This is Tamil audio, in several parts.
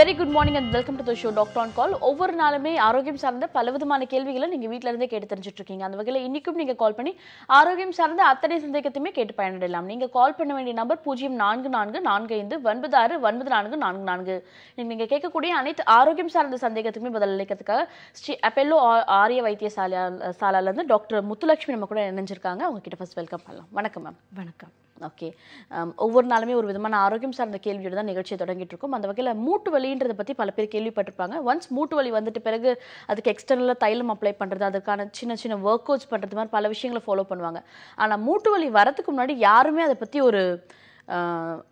very good morning and welcome to the show doctor on call ஒவ்வொரு நாளுமே ஆரோக்கியம் சார்ந்த பல விதமான கேள்விகளை நீங்கள் வீட்டிலேருந்தே கேட்டு தெரிஞ்சுட்டு இருக்கீங்க அந்த வகையில் இன்றைக்கும் நீங்கள் கால் பண்ணி ஆரோக்கியம் சார்ந்த அத்தனை சந்தேகத்தையுமே கேட்டு பயனடையலாம் நீங்கள் கால் பண்ண வேண்டிய நம்பர் பூஜ்ஜியம் நான்கு நான்கு நான்கு ஐந்து ஒன்பது ஆறு ஒன்பது நான்கு நான்கு நான்கு நீங்கள் கேட்கக்கூடிய அனைத்து ஆரோக்கியம் சார்ந்த சந்தேகத்துக்குமே பதில் அளிக்கிறதுக்காக ஸ்ரீ அப்பெல்லோ ஆரிய வைத்திய சாலையா சாலாலேருந்து டாக்டர் முத்துலட்சுமி நம்ம கூட இணைஞ்சிருக்காங்க அவங்க கிட்ட ஃபர்ஸ்ட் வெல்கம் பண்ணலாம் வணக்கம் மேம் வணக்கம் ஓகே um, ஒவ்வொரு நாளுமே ஒரு விதமான ஆரோக்கியம் சார்ந்த கேள்வியோட தான் நிகழ்ச்சியை தொடங்கிட்டு இருக்கும் அந்த வகையில் மூட்டு வலின்றதை பற்றி பல பேர் கேள்விப்பட்டிருப்பாங்க ஒன்ஸ் மூட்டு வலி வந்துட்டு பிறகு அதுக்கு எக்ஸ்டர்னலாக தைலம் அப்ளை பண்ணுறது அதுக்கான சின்ன சின்ன ஒர்க் அவுட்ஸ் பண்ணுறது மாதிரி பல விஷயங்களை ஃபாலோ பண்ணுவாங்க ஆனால் மூட்டு வலி வரதுக்கு முன்னாடி யாருமே அதை பற்றி ஒரு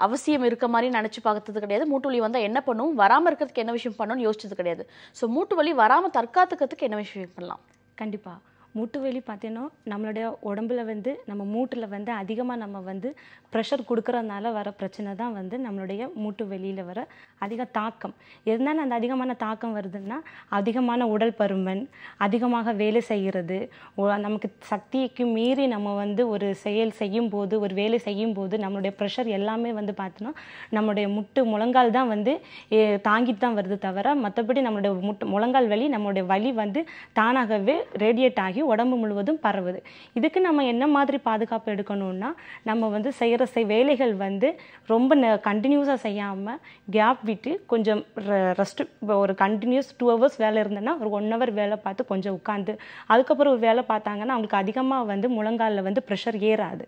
அவசியம் இருக்க மாதிரி நினச்சி பார்த்தது கிடையாது மூட்டு வலி வந்தால் என்ன பண்ணும் வராமல் இருக்கிறதுக்கு என்ன விஷயம் பண்ணணும்னு யோசிச்சது கிடையாது ஸோ மூட்டு வலி வராமல் தற்காத்துக்கிறதுக்கு என்ன விஷயம் பண்ணலாம் கண்டிப்பாக முட்டு வலி பார்த்தீங்கன்னா நம்மளுடைய உடம்புல வந்து நம்ம மூட்டில் வந்து அதிகமாக நம்ம வந்து ப்ரெஷர் கொடுக்குறதுனால வர பிரச்சனை தான் வந்து நம்மளுடைய மூட்டு வெளியில் வர அதிக தாக்கம் இருந்தாலும் அந்த அதிகமான தாக்கம் வருதுன்னா அதிகமான உடல் பருமன் அதிகமாக வேலை செய்கிறது நமக்கு சக்திக்கு மீறி நம்ம வந்து ஒரு செயல் செய்யும் போது ஒரு வேலை செய்யும் போது நம்மளுடைய ப்ரெஷர் எல்லாமே வந்து பார்த்தோன்னா நம்மளுடைய முட்டு முழங்கால் தான் வந்து தாங்கிட்டு தான் வருது தவிர மற்றபடி நம்மளுடைய முட்டு முழங்கால் வலி நம்மளுடைய வலி வந்து தானாகவே ரேடியேட் ஆகி உடம்பு முழுவதும் பரவுது இதுக்கு நம்ம என்ன மாதிரி பாதுகாப்பு எடுக்கணும்னா நம்ம வந்து செய்கிற செய் வேலைகள் வந்து ரொம்ப ந கண்டினியூஸாக செய்யாமல் கேப் விட்டு கொஞ்சம் ரெஸ்ட் ஒரு கண்டினியூஸ் டூ ஹவர்ஸ் வேலை இருந்தேன்னா ஒரு ஒன் ஹவர் வேலை பார்த்து கொஞ்சம் உட்காந்து அதுக்கப்புறம் ஒரு வேலை பார்த்தாங்கன்னா அவங்களுக்கு அதிகமாக வந்து முழங்காலில் வந்து ப்ரெஷர் ஏறாது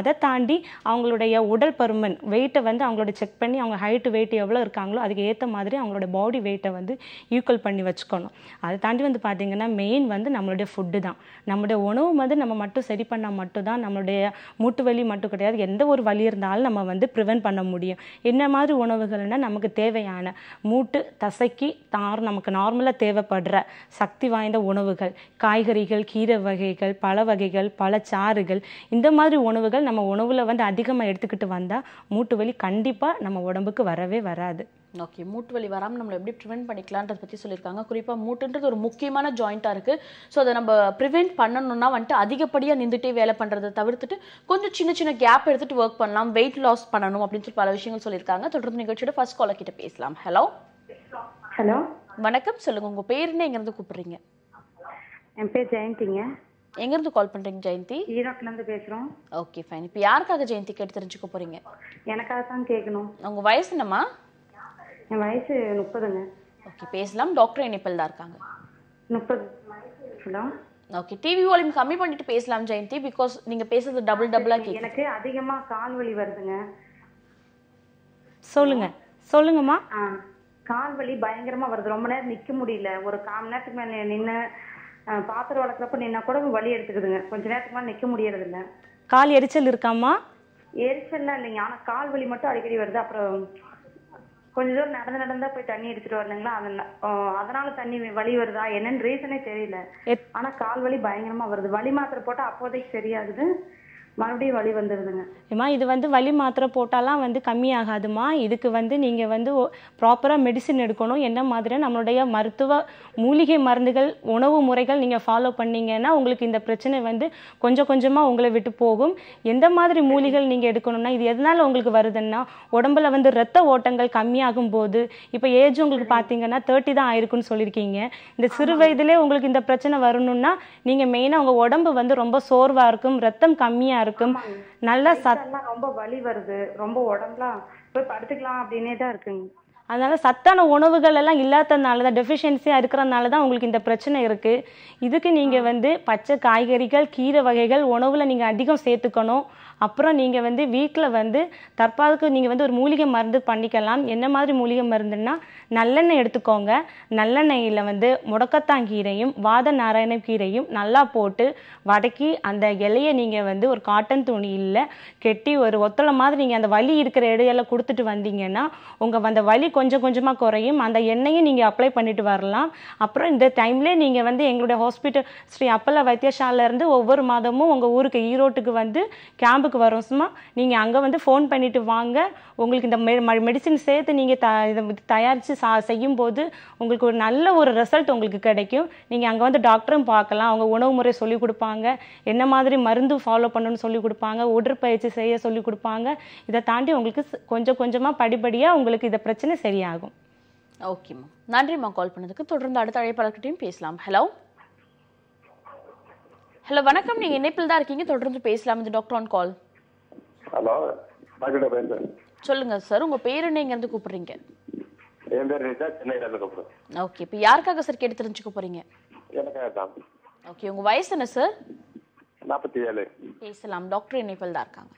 அதை தாண்டி அவங்களுடைய உடல் பருமன் வெயிட்டை வந்து அவங்களோட செக் பண்ணி அவங்க ஹைட்டு வெயிட் எவ்வளோ இருக்காங்களோ அதுக்கு ஏற்ற மாதிரி அவங்களோட பாடி வெயிட்டை வந்து ஈக்குவல் பண்ணி வச்சுக்கணும் அதை தாண்டி வந்து பார்த்திங்கன்னா மெயின் வந்து நம்மளுடைய ஃபுட்டு தான் தான் நம்முடைய உணவு வந்து நம்ம மட்டும் சரி பண்ணால் மட்டும்தான் நம்மளுடைய மூட்டு வலி மட்டும் கிடையாது எந்த ஒரு வலி இருந்தாலும் நம்ம வந்து ப்ரிவென்ட் பண்ண முடியும் என்ன மாதிரி உணவுகள்னால் நமக்கு தேவையான மூட்டு தசைக்கு தார் நமக்கு நார்மலாக தேவைப்படுற சக்தி வாய்ந்த உணவுகள் காய்கறிகள் கீரை வகைகள் பழ வகைகள் சாறுகள் இந்த மாதிரி உணவுகள் நம்ம உணவில் வந்து அதிகமாக எடுத்துக்கிட்டு வந்தால் மூட்டு வலி கண்டிப்பாக நம்ம உடம்புக்கு வரவே வராது ஓகே மூட்டு வலி வராமல் நம்மளை எப்படி ப்ரிவெண்ட் பண்ணிக்கலான்றத பற்றி சொல்லியிருக்காங்க குறிப்பாக மூட்டுன்றது ஒரு முக்கியமான ஜாயிண்ட்டாக இருக்குது ஸோ அதை நம்ம ப்ரிவெண்ட் பண்ணணும்னா வந்துட்டு அதிகப்படியாக நின்றுட்டே வேலை பண்ணுறதை தவிர்த்துட்டு கொஞ்சம் சின்ன சின்ன கேப் எடுத்துகிட்டு ஒர்க் பண்ணலாம் வெயிட் லாஸ் பண்ணணும் அப்படின்னு சொல்லி பல விஷயங்கள் சொல்லியிருக்காங்க தொடர்ந்து நிகழ்ச்சியோட ஃபர்ஸ்ட் காலை கிட்ட பேசலாம் ஹலோ ஹலோ வணக்கம் சொல்லுங்கள் உங்கள் பேருன்னு எங்கேருந்து கூப்பிட்றீங்க என் பேர் ஜெயந்திங்க எங்கிருந்து கால் பண்றீங்க ஜெயந்தி இருந்து பேசுகிறோம் ஓகே ஃபைன் இப்போ யாருக்காக ஜெயந்தி கேட்டு தெரிஞ்சுக்க போறீங்க எனக்காக தான் கேட்கணும் உங்க வயசு என்னம்மா என் வயசு முப்பதுங்க ஓகே பேசலாம் டாக்டர் இணைப்பில் தான் இருக்காங்க முப்பது ஹலோ ஓகே டிவி வால்யூம் கம்மி பண்ணிட்டு பேசலாம் ஜெயந்தி பிகாஸ் நீங்கள் பேசுறது டபுள் டபுளாக கேக்கு எனக்கு அதிகமாக கால் வலி வருதுங்க சொல்லுங்க சொல்லுங்கம்மா கால் வலி பயங்கரமா வருது ரொம்ப நேரம் நிற்க முடியல ஒரு கால் மணி நேரத்துக்கு மேலே நின்று பாத்திரம் வளர்க்குறப்ப நின்னா கூட வலி எடுத்துக்குதுங்க கொஞ்ச நேரத்துக்கு மேலே நிற்க முடியறது இல்ல கால் எரிச்சல் இருக்காமா எரிச்சல்லாம் இல்லைங்க ஆனால் கால் வலி மட்டும் அடிக்கடி வருது அப்புறம் கொஞ்ச தூரம் நடந்து நடந்தா போய் தண்ணி எடுத்துட்டு வரணுங்களா அதனால தண்ணி வலி வருதா என்னன்னு ரீசனே தெரியல ஆனா கால் வலி பயங்கரமா வருது வலி மாத்திரை போட்டா அப்போதைக்கு சரியாகுது மறுபடியும் வலி வந்துடுதுங்க ஏமா இது வந்து வலி மாத்திரை போட்டாலாம் வந்து கம்மியாகாதுமா இதுக்கு வந்து நீங்கள் வந்து ப்ராப்பராக மெடிசின் எடுக்கணும் என்ன மாதிரி நம்மளுடைய மருத்துவ மூலிகை மருந்துகள் உணவு முறைகள் நீங்கள் ஃபாலோ பண்ணீங்கன்னா உங்களுக்கு இந்த பிரச்சனை வந்து கொஞ்சம் கொஞ்சமாக உங்களை விட்டு போகும் எந்த மாதிரி மூலிகள் நீங்கள் எடுக்கணும்னா இது எதனால் உங்களுக்கு வருதுன்னா உடம்புல வந்து ரத்த ஓட்டங்கள் கம்மியாகும் போது இப்போ ஏஜ் உங்களுக்கு பார்த்தீங்கன்னா தேர்ட்டி தான் ஆயிருக்குன்னு சொல்லியிருக்கீங்க இந்த சிறு வயதிலே உங்களுக்கு இந்த பிரச்சனை வரணும்னா நீங்கள் மெயினாக உங்கள் உடம்பு வந்து ரொம்ப சோர்வாக இருக்கும் ரத்தம் கம்மியாக நல்லா இருக்கும் நல்ல சத்தம் ரொம்ப வலி வருது ரொம்ப உடம்புலாம் போய் படுத்துக்கலாம் அப்படின்னே தான் இருக்குங்க அதனால சத்தான உணவுகள் எல்லாம் இல்லாததுனால தான் டெஃபிஷியன்சியாக இருக்கிறதுனால தான் உங்களுக்கு இந்த பிரச்சனை இருக்குது இதுக்கு நீங்கள் வந்து பச்சை காய்கறிகள் கீரை வகைகள் உணவில் நீங்கள் அதிகம் சேர்த்துக்கணும் அப்புறம் நீங்கள் வந்து வீட்டில் வந்து தற்பாதுக்கு நீங்கள் வந்து ஒரு மூலிகை மருந்து பண்ணிக்கலாம் என்ன மாதிரி மூலிகை மருந்துன்னா நல்லெண்ணெய் எடுத்துக்கோங்க நல்லெண்ணெயில் வந்து முடக்கத்தாங்கீரையும் வாத நாராயண கீரையும் நல்லா போட்டு வடக்கி அந்த இலையை நீங்கள் வந்து ஒரு காட்டன் துணியில் கெட்டி ஒரு ஒத்தலை மாதிரி நீங்கள் அந்த வலி இருக்கிற இடையில கொடுத்துட்டு வந்தீங்கன்னா உங்கள் அந்த வலி கொஞ்சம் கொஞ்சமாக குறையும் அந்த எண்ணெயும் நீங்கள் அப்ளை பண்ணிட்டு வரலாம் அப்புறம் இந்த டைம்லேயே நீங்கள் வந்து எங்களுடைய ஹாஸ்பிட்டல் ஸ்ரீ அப்பல்ல வைத்தியசாலையிலேருந்து ஒவ்வொரு மாதமும் உங்கள் ஊருக்கு ஈரோட்டுக்கு வந்து கேம்புக்கு ஷாப்புக்கு வரோம் சும்மா நீங்கள் அங்கே வந்து ஃபோன் பண்ணிவிட்டு வாங்க உங்களுக்கு இந்த மெ மெடிசின் சேர்த்து நீங்கள் த இதை தயாரித்து சா செய்யும் போது உங்களுக்கு ஒரு நல்ல ஒரு ரிசல்ட் உங்களுக்கு கிடைக்கும் நீங்கள் அங்கே வந்து டாக்டரும் பார்க்கலாம் அவங்க உணவு முறை சொல்லிக் கொடுப்பாங்க என்ன மாதிரி மருந்து ஃபாலோ பண்ணணும்னு சொல்லிக் கொடுப்பாங்க உடற்பயிற்சி செய்ய சொல்லிக் கொடுப்பாங்க இதை தாண்டி உங்களுக்கு கொஞ்சம் கொஞ்சமாக படிப்படியாக உங்களுக்கு இந்த பிரச்சனை சரியாகும் ஓகேம்மா நன்றிம்மா கால் பண்ணதுக்கு தொடர்ந்து அடுத்த அழைப்பாளர்கிட்டையும் பேசலாம் ஹலோ ஹலோ வணக்கம் நீங்க இணைப்பில் தான் இருக்கீங்க தொடர்ந்து பேசலாம் இந்த டாக்டர் ஆன் கால் ஹலோ சொல்லுங்க சார் உங்க பேர் என்ன இங்க இருந்து கூப்பிடுறீங்க என் பேர் ரிஜா சென்னையில இருந்து கூப்பிடுறேன் ஓகே இப்போ யாருக்காக சார் கேட்டு தெரிஞ்சுக்க போறீங்க எனக்கு ஓகே உங்க வயசு என்ன சார் நாற்பத்தி ஏழு பேசலாம் டாக்டர் இணைப்பில் தான் இருக்காங்க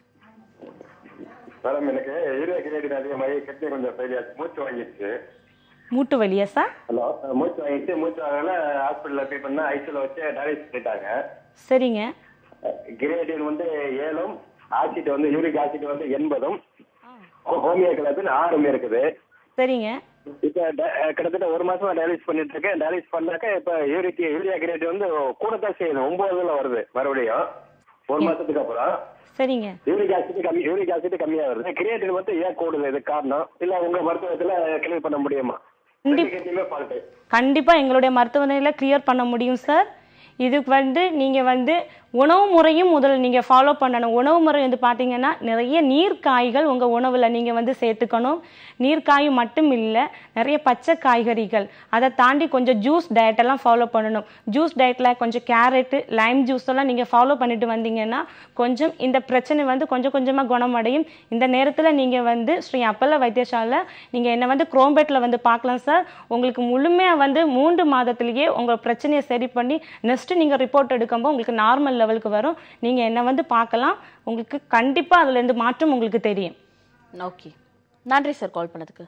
மேடம் எனக்கு யூரியா அதிக மாதிரி கட்டி கொஞ்சம் ஃபெயிலியா மூச்சு வாங்கிடுச்சு மூட்டு வலியா சார் ஹலோ மூச்சு வாங்கிட்டு மூச்சு வாங்கல ஹாஸ்பிட்டலில் போய் பண்ண ஐசியில் வச்சு டயாலிசிஸ் பண்ணிட்டாங்க சரிங்க கிரேடின் வந்து ஏழும் ஆசிட் வந்து யூரிக் ஆசிட் வந்து எண்பதும் ஹோமியோ கிளாபின் ஆறும் இருக்குது சரிங்க இப்ப கிட்டத்தட்ட ஒரு மாசமா டயாலிஸ் பண்ணிட்டு இருக்கேன் டயாலிஸ் பண்ணாக்க இப்ப யூரிக் யூரியா கிரேட் வந்து கூடத்தான் செய்யணும் ஒன்பதுல வருது மறுபடியும் ஒரு மாசத்துக்கு அப்புறம் சரிங்க யூரிக் ஆசிட் கம்மி யூரிக் ஆசிட் கம்மியா வருது கிரியேட்டின் வந்து ஏன் கூடுது இது காரணம் இல்ல உங்க மருத்துவத்துல கிளியர் பண்ண முடியுமா கண்டிப்பா எங்களுடைய மருத்துவமனையில கிளியர் பண்ண முடியும் சார் இதுக்கு வந்து நீங்கள் வந்து உணவு முறையும் முதல்ல நீங்கள் ஃபாலோ பண்ணணும் உணவு முறை வந்து பார்த்தீங்கன்னா நிறைய நீர்க்காய்கள் உங்கள் உணவில் நீங்கள் வந்து சேர்த்துக்கணும் நீர்க்காய் மட்டும் இல்லை நிறைய பச்சை காய்கறிகள் அதை தாண்டி கொஞ்சம் ஜூஸ் டயட்டெல்லாம் ஃபாலோ பண்ணணும் ஜூஸ் டயட்டில் கொஞ்சம் கேரட்டு லைம் ஜூஸ் எல்லாம் நீங்கள் ஃபாலோ பண்ணிட்டு வந்தீங்கன்னா கொஞ்சம் இந்த பிரச்சனை வந்து கொஞ்சம் கொஞ்சமாக குணமடையும் இந்த நேரத்தில் நீங்கள் வந்து ஸ்ரீ அப்பல்ல வைத்தியசாலை நீங்கள் என்னை வந்து குரோம்பேட்டில் வந்து பார்க்கலாம் சார் உங்களுக்கு முழுமையாக வந்து மூன்று மாதத்துலேயே உங்கள் பிரச்சனையை சரி பண்ணி நெக்ஸ்ட்டு நீங்கள் ரிப்போர்ட் எடுக்கும்போது உங்களுக்கு நார்மலில் லெவலுக்கு வரும் நீங்கள் என்னை வந்து பார்க்கலாம் உங்களுக்கு கண்டிப்பாக அதுலேருந்து மாற்றம் உங்களுக்கு தெரியும் ஓகே நன்றி சார் கால் பண்ணதுக்கு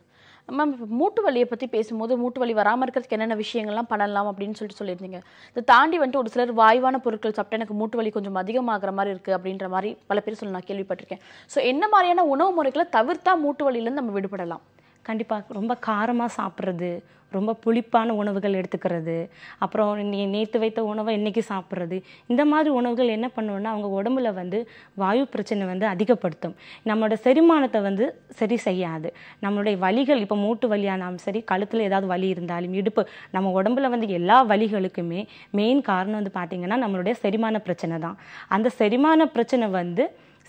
மேம் இப்போ மூட்டு வலியை பற்றி பேசும்போது மூட்டு வலி வராமல் இருக்கிறதுக்கு என்னென்ன விஷயங்கள்லாம் பண்ணலாம் அப்படின்னு சொல்லிட்டு சொல்லியிருந்தீங்க இதை தாண்டி வந்துட்டு ஒரு சிலர் வாய்வான பொருட்கள் சாப்பிட்டா எனக்கு மூட்டு வலி கொஞ்சம் அதிகமாகிற மாதிரி இருக்குது அப்படின்ற மாதிரி பல பேர் சொல்லி நான் கேள்விப்பட்டிருக்கேன் ஸோ என்ன மாதிரியான உணவு முறைகளை தவிர்த்தா மூட்டு வலியிலேருந்து நம்ம விடுபடலாம் கண்டிப்பாக ரொம்ப காரமாக சாப்பிட்றது ரொம்ப புளிப்பான உணவுகள் எடுத்துக்கிறது அப்புறம் நே நேற்று வைத்த உணவை இன்றைக்கி சாப்பிட்றது இந்த மாதிரி உணவுகள் என்ன பண்ணுவோன்னா அவங்க உடம்புல வந்து வாயு பிரச்சனை வந்து அதிகப்படுத்தும் நம்மளோட செரிமானத்தை வந்து சரி செய்யாது நம்மளுடைய வலிகள் இப்போ மூட்டு வலியானாலும் சரி கழுத்தில் ஏதாவது வலி இருந்தாலும் இடுப்பு நம்ம உடம்புல வந்து எல்லா வலிகளுக்குமே மெயின் காரணம் வந்து பார்த்திங்கன்னா நம்மளுடைய செரிமான பிரச்சனை தான் அந்த செரிமான பிரச்சனை வந்து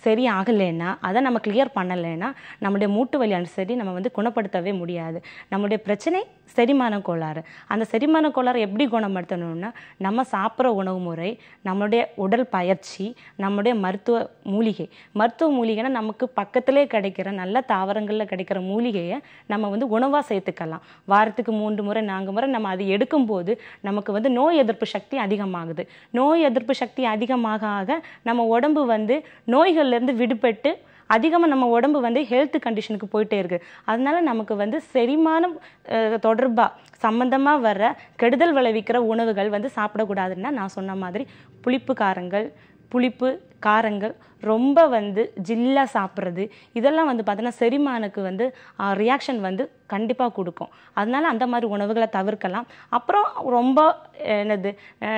சரி ஆகலைன்னா அதை நம்ம கிளியர் பண்ணலைன்னா நம்முடைய மூட்டு வலி சரி நம்ம வந்து குணப்படுத்தவே முடியாது நம்முடைய பிரச்சனை செரிமான கோளாறு அந்த செரிமான கோளாறு எப்படி குணப்படுத்தணும்னா நம்ம சாப்பிட்ற உணவு முறை நம்மளுடைய உடல் பயிற்சி நம்முடைய மருத்துவ மூலிகை மருத்துவ மூலிகைனா நமக்கு பக்கத்திலே கிடைக்கிற நல்ல தாவரங்களில் கிடைக்கிற மூலிகையை நம்ம வந்து உணவாக சேர்த்துக்கலாம் வாரத்துக்கு மூன்று முறை நான்கு முறை நம்ம எடுக்கும் எடுக்கும்போது நமக்கு வந்து நோய் எதிர்ப்பு சக்தி அதிகமாகுது நோய் எதிர்ப்பு சக்தி அதிகமாக ஆக நம்ம உடம்பு வந்து நோய்கள் நோய்கள்லேருந்து விடுபட்டு அதிகமாக நம்ம உடம்பு வந்து ஹெல்த் கண்டிஷனுக்கு போயிட்டே இருக்குது அதனால நமக்கு வந்து செரிமானம் தொடர்பாக சம்மந்தமாக வர்ற கெடுதல் விளைவிக்கிற உணவுகள் வந்து சாப்பிடக்கூடாதுன்னா நான் சொன்ன மாதிரி புளிப்பு காரங்கள் புளிப்பு காரங்கள் ரொம்ப வந்து ஜில்லா சாப்பிட்றது இதெல்லாம் வந்து பார்த்தீங்கன்னா செரிமானுக்கு வந்து ரியாக்ஷன் வந்து கண்டிப்பாக கொடுக்கும் அதனால அந்த மாதிரி உணவுகளை தவிர்க்கலாம் அப்புறம் ரொம்ப என்னது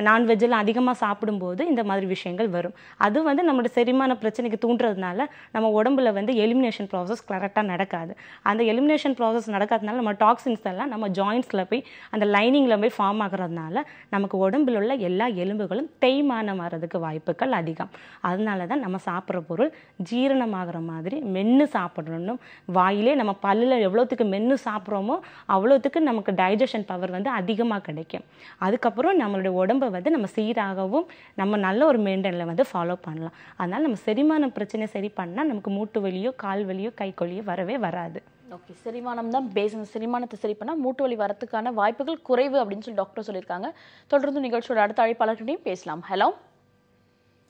நான்வெஜ்ஜெல்லாம் அதிகமாக சாப்பிடும்போது இந்த மாதிரி விஷயங்கள் வரும் அது வந்து நம்மளோட செரிமான பிரச்சனைக்கு தூண்டுறதுனால நம்ம உடம்புல வந்து எலிமினேஷன் ப்ராசஸ் கரெக்டாக நடக்காது அந்த எலிமினேஷன் ப்ராசஸ் நடக்காதனால நம்ம டாக்ஸின்ஸ் எல்லாம் நம்ம ஜாயின்ஸில் போய் அந்த லைனிங்கில் போய் ஃபார்ம் ஆகிறதுனால நமக்கு உடம்புல உள்ள எல்லா எலும்புகளும் தேய்மானம் ஆகிறதுக்கு வாய்ப்புகள் அதிகம் அதனால தான் நம்ம சாப்பிட்ற பொருள் ஜீரணமாகிற மாதிரி மென்று சாப்பிடணும் வாயிலே நம்ம பல்லில் எவ்வளோத்துக்கு மென்று சாப்பிட்றோமோ அவ்வளோத்துக்கு நமக்கு டைஜஷன் பவர் வந்து அதிகமாக கிடைக்கும் அதுக்கப்புறம் நம்மளுடைய உடம்பை வந்து நம்ம சீராகவும் நம்ம நல்ல ஒரு மெயின்டெனில் வந்து ஃபாலோ பண்ணலாம் அதனால் நம்ம செரிமான பிரச்சனை சரி பண்ணால் நமக்கு மூட்டு வலியோ கால் வலியோ கை கொலியோ வரவே வராது ஓகே செரிமானம் தான் பேசணும் செரிமானத்தை சரி பண்ணால் மூட்டு வலி வரத்துக்கான வாய்ப்புகள் குறைவு அப்படின்னு சொல்லி டாக்டர் சொல்லியிருக்காங்க தொடர்ந்து நிகழ்ச்சியோட அடுத்த அழைப்பாளர்களையும் பேசலாம் ஹலோ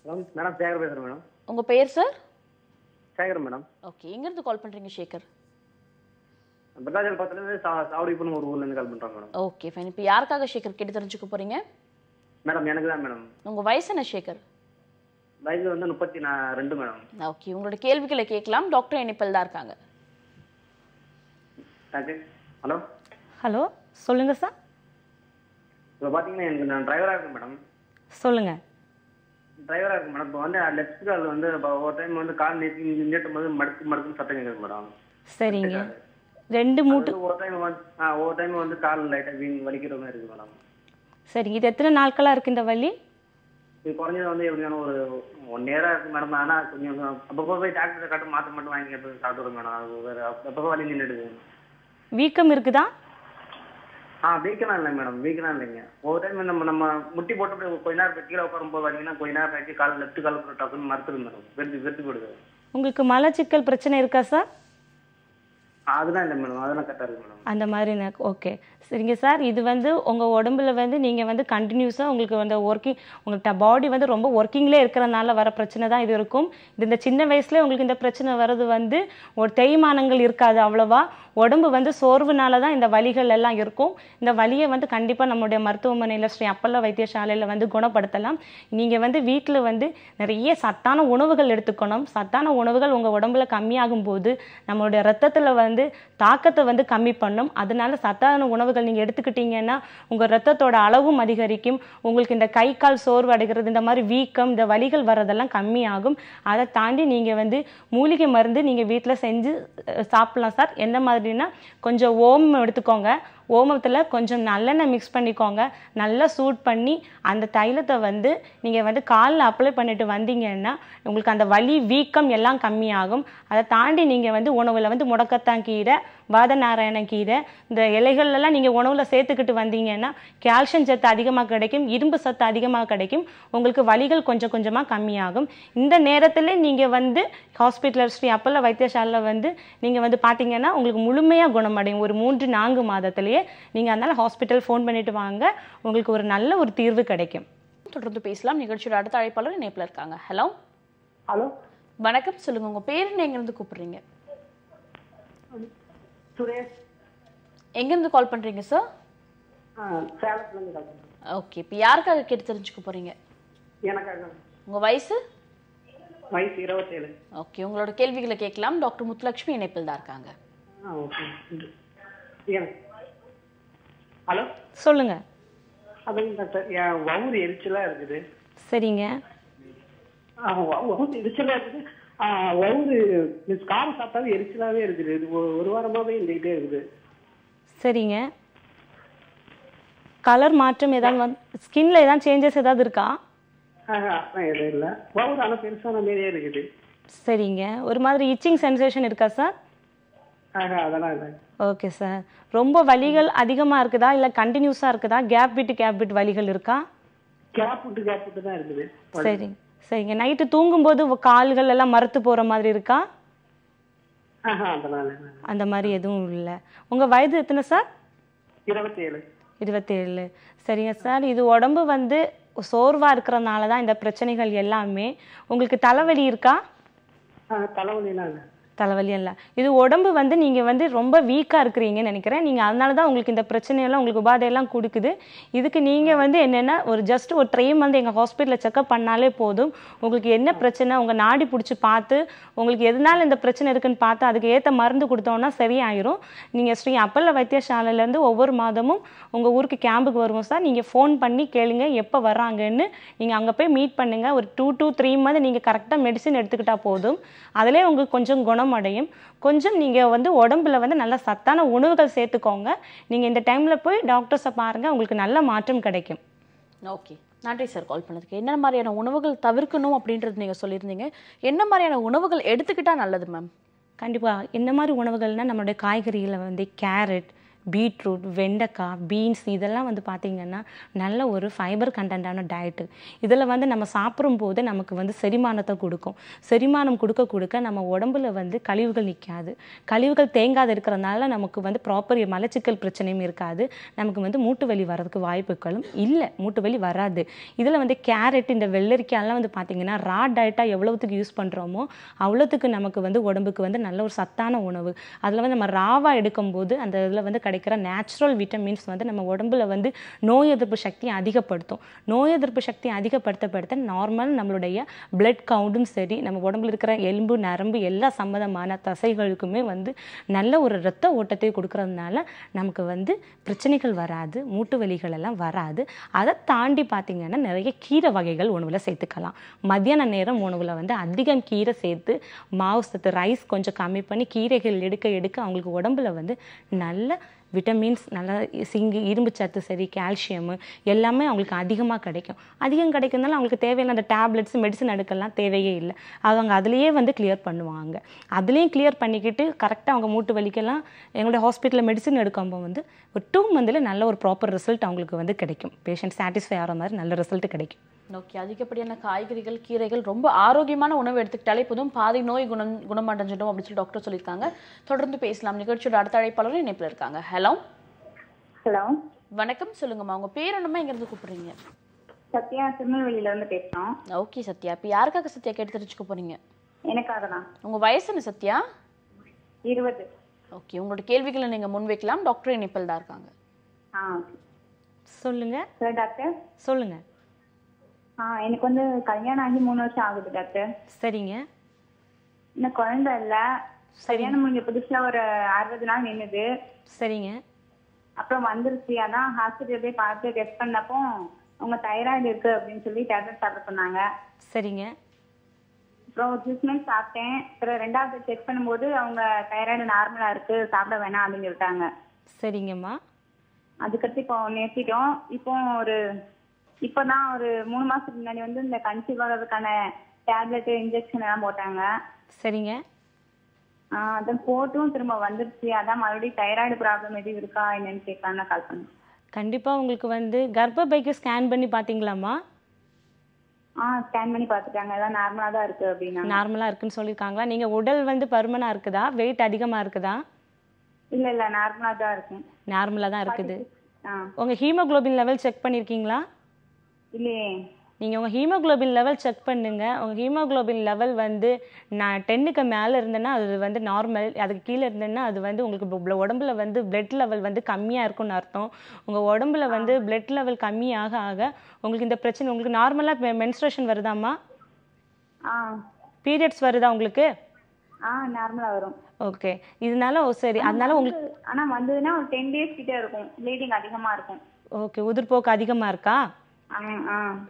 மேடம் சேகர் பேசுறேன் மேடம் உங்க பெயர் சார் சேகர் மேடம் ஓகே எங்க இருந்து கால் பண்றீங்க சேகர் பட்டாஜல் பத்திலிருந்து சாவடிப்புன்னு ஒரு ஊர்ல இருந்து கால் பண்றேன் மேடம் ஓகே ஃபைன் இப்போ யாருக்காக சேகர் கேட்டு தெரிஞ்சுக்க போறீங்க மேடம் எனக்கு தான் மேடம் உங்க வயசு என்ன சேகர் வயது வந்து முப்பத்தி ரெண்டு மேடம் ஓகே உங்களோட கேள்விகளை கேட்கலாம் டாக்டர் இணைப்பில் தான் இருக்காங்க ஹலோ ஹலோ சொல்லுங்க சார் இப்போ பார்த்தீங்கன்னா எனக்கு நான் டிரைவராக இருக்கேன் மேடம் சொல்லுங்கள் டிரைவரா இருக்கு மேடம் இப்போ வந்து லெஃப்ட் கால் வந்து ஒரு டைம் வந்து கால் நீட்டி நீட்டும் போது மடுக்கு மடுக்குன்னு சத்தம் கேட்குது மேடம் சரிங்க ரெண்டு மூட்டு ஒரு டைம் வந்து ஆ ஒரு டைம் வந்து கால் லைட்டாக வீண் வலிக்கிற மாதிரி இருக்கு மேடம் சரிங்க இது எத்தனை நாட்களாக இருக்கு இந்த வலி இது குறைஞ்சது வந்து எப்படியான ஒரு ஒன் இயராக இருக்கு மேடம் ஆனால் கொஞ்சம் அப்பப்போ போய் டாக்டர் கட்ட மாற்ற மட்டும் வாங்கி சாப்பிடுறோம் மேடம் அது வேறு அப்பப்போ வலி நின்றுடுது வீக்கம் இருக்குதா ஆ வீக்கெல்லாம் இல்லை மேடம் வீக்கெல்லாம் இல்லைங்க ஒரு டைம் நம்ம நம்ம முட்டி போட்டு கொஞ்ச நேரம் கீழே உட்காரும்போது பார்த்தீங்கன்னா கொஞ்ச நேரம் ஆச்சு கால் லெஃப்ட் கால் டக்குன்னு மறுத்துது மேடம் வெறுத்து வெறுத்து போடுது உங்களுக்கு மலச்சிக்கல் பிரச்சனை இருக்கா சார் அதுதான் இல்லை மேடம் அதெல்லாம் கரெக்டாக இருக்கு மேடம் அந்த மாதிரி எனக்கு ஓகே சரிங்க சார் இது வந்து உங்கள் உடம்புல வந்து நீங்கள் வந்து கண்டினியூஸாக உங்களுக்கு வந்து ஒர்க்கிங் உங்கள்கிட்ட பாடி வந்து ரொம்ப ஒர்க்கிங்லேயே இருக்கிறனால வர பிரச்சனை தான் இது இருக்கும் இது இந்த சின்ன வயசுல உங்களுக்கு இந்த பிரச்சனை வர்றது வந்து ஒரு தேய்மானங்கள் இருக்காது அவ்வளோவா உடம்பு வந்து சோர்வுனால தான் இந்த வலிகள் எல்லாம் இருக்கும் இந்த வலியை வந்து கண்டிப்பாக நம்முடைய மருத்துவமனையில் ஸ்ரீ அப்பல்லோ வைத்தியசாலையில் வந்து குணப்படுத்தலாம் நீங்கள் வந்து வீட்டில் வந்து நிறைய சத்தான உணவுகள் எடுத்துக்கணும் சத்தான உணவுகள் உங்கள் உடம்புல கம்மியாகும் போது நம்மளுடைய ரத்தத்தில் வந்து தாக்கத்தை வந்து கம்மி பண்ணும் அதனால சத்தான உணவுகள் நீங்கள் எடுத்துக்கிட்டீங்கன்னா உங்கள் ரத்தத்தோட அளவும் அதிகரிக்கும் உங்களுக்கு இந்த கை கால் சோர்வு அடைகிறது இந்த மாதிரி வீக்கம் இந்த வலிகள் வர்றதெல்லாம் கம்மியாகும் அதை தாண்டி நீங்கள் வந்து மூலிகை மருந்து நீங்கள் வீட்டில் செஞ்சு சாப்பிடலாம் சார் எந்த மாதிரி பார்த்தீங்கன்னா கொஞ்சம் ஓம் எடுத்துக்கோங்க ஓமத்தில் கொஞ்சம் நல்லெண்ணெய் மிக்ஸ் பண்ணிக்கோங்க நல்லா சூட் பண்ணி அந்த தைலத்தை வந்து நீங்கள் வந்து காலில் அப்ளை பண்ணிட்டு வந்தீங்கன்னா உங்களுக்கு அந்த வலி வீக்கம் எல்லாம் கம்மியாகும் அதை தாண்டி நீங்கள் வந்து உணவில் வந்து முடக்கத்தான் கீரை வாதநாராயண கீரை இந்த இலைகள்லாம் நீங்கள் உணவில் சேர்த்துக்கிட்டு வந்தீங்கன்னா கால்சியம் சத்து அதிகமாக கிடைக்கும் இரும்பு சத்து அதிகமாக கிடைக்கும் உங்களுக்கு வலிகள் கொஞ்சம் கொஞ்சமாக கம்மியாகும் இந்த நேரத்தில் நீங்கள் வந்து ஹாஸ்பிட்டல் ஸ்ரீ அப்பல்ல வைத்தியசாலையில் வந்து நீங்கள் வந்து பார்த்தீங்கன்னா உங்களுக்கு முழுமையாக குணமடையும் ஒரு மூன்று நான்கு மாதத்துலேயே நீங்கள் அதனால் ஹாஸ்பிட்டல் ஃபோன் பண்ணிவிட்டு வாங்க உங்களுக்கு ஒரு நல்ல ஒரு தீர்வு கிடைக்கும் தொடர்ந்து பேசலாம் நிகழ்ச்சியோட அடுத்த அழைப்பாளர் இணைப்பில் இருக்காங்க ஹலோ ஹலோ வணக்கம் சொல்லுங்க உங்கள் பேர் என்ன எங்கேருந்து கூப்பிட்றீங்க எங்கேருந்து கால் பண்ணுறீங்க சார் ஓகே இப்போ யாருக்காக கேட்டு தெரிஞ்சுக்க போகிறீங்க உங்கள் வயசு வயசு இருபத்தேழு ஓகே உங்களோட கேள்விகளை கேட்கலாம் டாக்டர் முத்துலட்சுமி இணைப்பில் தான் இருக்காங்க ஹலோ சொல்லுங்க அதுங்க டாக்டர் என் வவுறு எரிச்சலா இருக்குது சரிங்க வவுறு எரிச்சலா இருக்குது வவுறு காரம் சாப்பிட்டாலும் எரிச்சலாவே இருக்குது இது ஒரு வாரமாவே இருந்துகிட்டே இருக்குது சரிங்க கலர் மாற்றம் ஏதாவது வந்து ஸ்கின்ல ஏதாவது சேஞ்சஸ் ஏதாவது இருக்கா இல்லை வவுறு ஆனால் பெருசான மாதிரியே இருக்குது சரிங்க ஒரு மாதிரி இச்சிங் சென்சேஷன் இருக்கா சார் ஓகே சார் ரொம்ப வலிகள் அதிகமா இருக்குதா இல்ல கண்டினியூஸா இருக்குதா கேப் விட்டு கேப் விட்டு வலிகள் இருக்கா கேப் விட்டு கேப் விட்டு தான் இருக்குது சரிங்க சரிங்க நைட்டு தூங்கும்போது கால்கள் எல்லாம் மறுத்து போற மாதிரி இருக்கா அந்த மாதிரி எதுவும் இல்ல உங்க வயது எத்தனை சார் இருபத்தேழு சரிங்க சார் இது உடம்பு வந்து சோர்வா இருக்கிறதுனால தான் இந்த பிரச்சனைகள் எல்லாமே உங்களுக்கு தலைவலி இருக்கா தலைவலிலாம் தலைவலியும் இல்லை இது உடம்பு வந்து நீங்கள் வந்து ரொம்ப வீக்காக இருக்கிறீங்கன்னு நினைக்கிறேன் நீங்கள் அதனால தான் உங்களுக்கு இந்த பிரச்சனையெல்லாம் உங்களுக்கு உபாதையெல்லாம் கொடுக்குது இதுக்கு நீங்கள் வந்து என்னென்னா ஒரு ஜஸ்ட் ஒரு ட்ரெயின் வந்து எங்கள் ஹாஸ்பிட்டலில் செக்அப் பண்ணாலே போதும் உங்களுக்கு என்ன பிரச்சனை உங்கள் நாடி பிடிச்சி பார்த்து உங்களுக்கு எதனால இந்த பிரச்சனை இருக்குன்னு பார்த்து அதுக்கு ஏற்ற மருந்து கொடுத்தோன்னா சரியாயிரும் நீங்கள் ஸ்ரீ அப்பல்ல வைத்தியசாலையிலேருந்து ஒவ்வொரு மாதமும் உங்கள் ஊருக்கு கேம்புக்கு வருவோம் சார் நீங்கள் ஃபோன் பண்ணி கேளுங்க எப்போ வராங்கன்னு நீங்கள் அங்கே போய் மீட் பண்ணுங்கள் ஒரு டூ டூ த்ரீ மந்த் நீங்கள் கரெக்டாக மெடிசின் எடுத்துக்கிட்டால் போதும் அதிலே உங்களுக்கு கொஞ்சம் குணம் அடையும் கொஞ்சம் நீங்கள் வந்து உடம்புல வந்து நல்ல சத்தான உணவுகள் சேர்த்துக்கோங்க நீங்கள் இந்த டைமில் போய் டாக்டர்ஸை பாருங்கள் உங்களுக்கு நல்ல மாற்றம் கிடைக்கும் ஓகே நன்றி சார் கால் பண்ணதுக்கு என்ன மாதிரியான உணவுகள் தவிர்க்கணும் அப்படின்றது நீங்கள் சொல்லியிருந்தீங்க என்ன மாதிரியான உணவுகள் எடுத்துக்கிட்டால் நல்லது மேம் கண்டிப்பாக என்ன மாதிரி உணவுகள்னால் நம்மளுடைய காய்கறிகளை வந்து கேரட் பீட்ரூட் வெண்டைக்காய் பீன்ஸ் இதெல்லாம் வந்து பார்த்திங்கன்னா நல்ல ஒரு ஃபைபர் கண்டென்டான டயட்டு இதில் வந்து நம்ம சாப்பிடும் போது நமக்கு வந்து செரிமானத்தை கொடுக்கும் செரிமானம் கொடுக்க கொடுக்க நம்ம உடம்புல வந்து கழிவுகள் நிற்காது கழிவுகள் தேங்காத இருக்கிறதுனால நமக்கு வந்து ப்ராப்பர் மலச்சிக்கல் பிரச்சனையும் இருக்காது நமக்கு வந்து மூட்டு வலி வர்றதுக்கு வாய்ப்புகளும் இல்லை மூட்டு வலி வராது இதில் வந்து கேரட் இந்த வெள்ளரிக்காயெல்லாம் வந்து பார்த்திங்கன்னா ரா டயட்டாக எவ்வளோத்துக்கு யூஸ் பண்ணுறோமோ அவ்வளோத்துக்கு நமக்கு வந்து உடம்புக்கு வந்து நல்ல ஒரு சத்தான உணவு அதில் வந்து நம்ம ராவாக எடுக்கும்போது அந்த இதில் வந்து கிடைக்கிற நேச்சுரல் விட்டமின்ஸ் வந்து நம்ம உடம்புல வந்து நோய் எதிர்ப்பு சக்தியை அதிகப்படுத்தும் நோய் எதிர்ப்பு சக்தியை அதிகப்படுத்தப்படுத்த நார்மல் நம்மளுடைய பிளட் கவுண்டும் சரி நம்ம உடம்புல இருக்கிற எலும்பு நரம்பு எல்லா சம்மந்தமான தசைகளுக்குமே வந்து நல்ல ஒரு இரத்த ஓட்டத்தை கொடுக்கறதுனால நமக்கு வந்து பிரச்சனைகள் வராது மூட்டு வலிகள் எல்லாம் வராது அதை தாண்டி பார்த்தீங்கன்னா நிறைய கீரை வகைகள் உணவில் சேர்த்துக்கலாம் மத்தியான நேரம் உணவில் வந்து அதிகம் கீரை சேர்த்து மாவு சத்து ரைஸ் கொஞ்சம் கம்மி பண்ணி கீரைகள் எடுக்க எடுக்க அவங்களுக்கு உடம்புல வந்து நல்ல விட்டமின்ஸ் நல்லா சிங்கு இரும்பு சத்து சரி கால்சியமு எல்லாமே அவங்களுக்கு அதிகமாக கிடைக்கும் அதிகம் கிடைக்கிறதுனால அவங்களுக்கு தேவையான அந்த டேப்லெட்ஸ் மெடிசன் எடுக்கலாம் தேவையே இல்லை அவங்க அதுலேயே வந்து கிளியர் பண்ணுவாங்க அதுலேயும் கிளியர் பண்ணிக்கிட்டு கரெக்டாக அவங்க மூட்டு வலிக்கெல்லாம் எங்களுடைய ஹாஸ்பிட்டலில் மெடிசன் எடுக்கும்போது வந்து ஒரு டூ மந்தில் நல்ல ஒரு ப்ராப்பர் ரிசல்ட் அவங்களுக்கு வந்து கிடைக்கும் பேஷண்ட் சாட்டிஸ்ஃபை ஆகிற மாதிரி நல்ல ரிசல்ட் கிடைக்கும் ஓகே அதிகப்படியான காய்கறிகள் கீரைகள் ரொம்ப ஆரோக்கியமான உணவு எடுத்துக்கிட்டாலே போதும் பாதி நோய் குணம் குணமடைஞ்சிடும் அப்படின்னு சொல்லி டாக்டர் சொல்லியிருக்காங்க தொடர்ந்து பேசலாம் நிகழ்ச்சியோட அடுத்த அழைப்பாளரும் இணைப்பில் இருக்காங்க ஹலோ ஹலோ வணக்கம் சொல்லுங்கம்மா உங்க பேர் என்னம்மா எங்கிருந்து கூப்பிடுறீங்க சத்யா திருநெல்வேலியில இருந்து பேசுறோம் ஓகே சத்யா இப்போ யாருக்காக சத்யா கேட்டு தெரிஞ்சுக்க போறீங்க எனக்காக தான் உங்க வயசு என்ன சத்யா இருபது ஓகே உங்களோட கேள்விகளை நீங்க முன்வைக்கலாம் டாக்டர் இணைப்பில் தான் இருக்காங்க சொல்லுங்க டாக்டர் சொல்லுங்க எனக்கு வந்து கல்யாணம் ஆகி மூணு வருஷம் ஆகுது டாக்டர் சரிங்க இன்னும் குழந்தை இல்ல கல்யாணம் முடிஞ்ச புதுசுல ஒரு அறுபது நாள் நின்னுது சரிங்க அப்புறம் வந்துருச்சு அதான் ஹாஸ்பிட்டல் போய் பார்த்து டெஸ்ட் பண்ணப்போ உங்க தைராய்டு இருக்கு அப்படின்னு சொல்லி டேப்லெட் சாப்பிட சொன்னாங்க சரிங்க அப்புறம் ட்ரீட்மெண்ட் சாப்பிட்டேன் அப்புறம் ரெண்டாவது செக் பண்ணும்போது அவங்க தைராய்டு நார்மலா இருக்கு சாப்பிட வேணாம் அப்படின்னு சொல்லிட்டாங்க சரிங்கம்மா அதுக்கடுத்து இப்போ நிறுத்திட்டோம் இப்போ ஒரு இப்ப தான் ஒரு மூணு மாசத்துக்கு முன்னாடி வந்து இந்த கன்சீவ் ஆகிறதுக்கான டேப்லெட் இன்ஜெக்ஷன் எல்லாம் போட்டாங்க சரிங்க அதான் போட்டும் திரும்ப வந்துருச்சு அதான் மறுபடியும் தைராய்டு ப்ராப்ளம் எதுவும் இருக்கா என்னன்னு கேட்கலாம்னு கால் பண்ணேன் கண்டிப்பா உங்களுக்கு வந்து கர்ப்பப்பைக்கு ஸ்கேன் பண்ணி பாத்தீங்களாமா ஆ ஸ்கேன் பண்ணி பார்த்துட்டாங்க எல்லாம் நார்மலாக தான் இருக்குது அப்படின்னா நார்மலாக இருக்குன்னு சொல்லியிருக்காங்களா நீங்கள் உடல் வந்து பருமனாக இருக்குதா வெயிட் அதிகமாக இருக்குதா இல்லை இல்லை நார்மலாக தான் இருக்கு நார்மலாக தான் இருக்குது உங்கள் ஹீமோகுளோபின் லெவல் செக் பண்ணியிருக்கீங்களா இல்லையே நீங்கள் உங்கள் ஹீமோக்ளோபின் லெவல் செக் பண்ணுங்கள் உங்கள் ஹீமோக்ளோபின் லெவல் வந்து நான் டென்னுக்கு மேலே இருந்தேன்னா அது வந்து நார்மல் அதுக்கு கீழே இருந்தேன்னா அது வந்து உங்களுக்கு உடம்புல வந்து பிளட் லெவல் வந்து கம்மியாக இருக்கும்னு அர்த்தம் உங்கள் உடம்புல வந்து பிளட் லெவல் கம்மியாக ஆக உங்களுக்கு இந்த பிரச்சனை உங்களுக்கு நார்மலாக மென்ஸ்ட்ரேஷன் வருதாம்மா பீரியட்ஸ் வருதா உங்களுக்கு ஆ நார்மலாக வரும் ஓகே இதனால சரி அதனால உங்களுக்கு ஆனால் வந்ததுன்னா ஒரு டென் டேஸ் கிட்டே இருக்கும் ப்ளீடிங் அதிகமாக இருக்கும் ஓகே உதிர்போக்கு அதிகமாக இருக்கா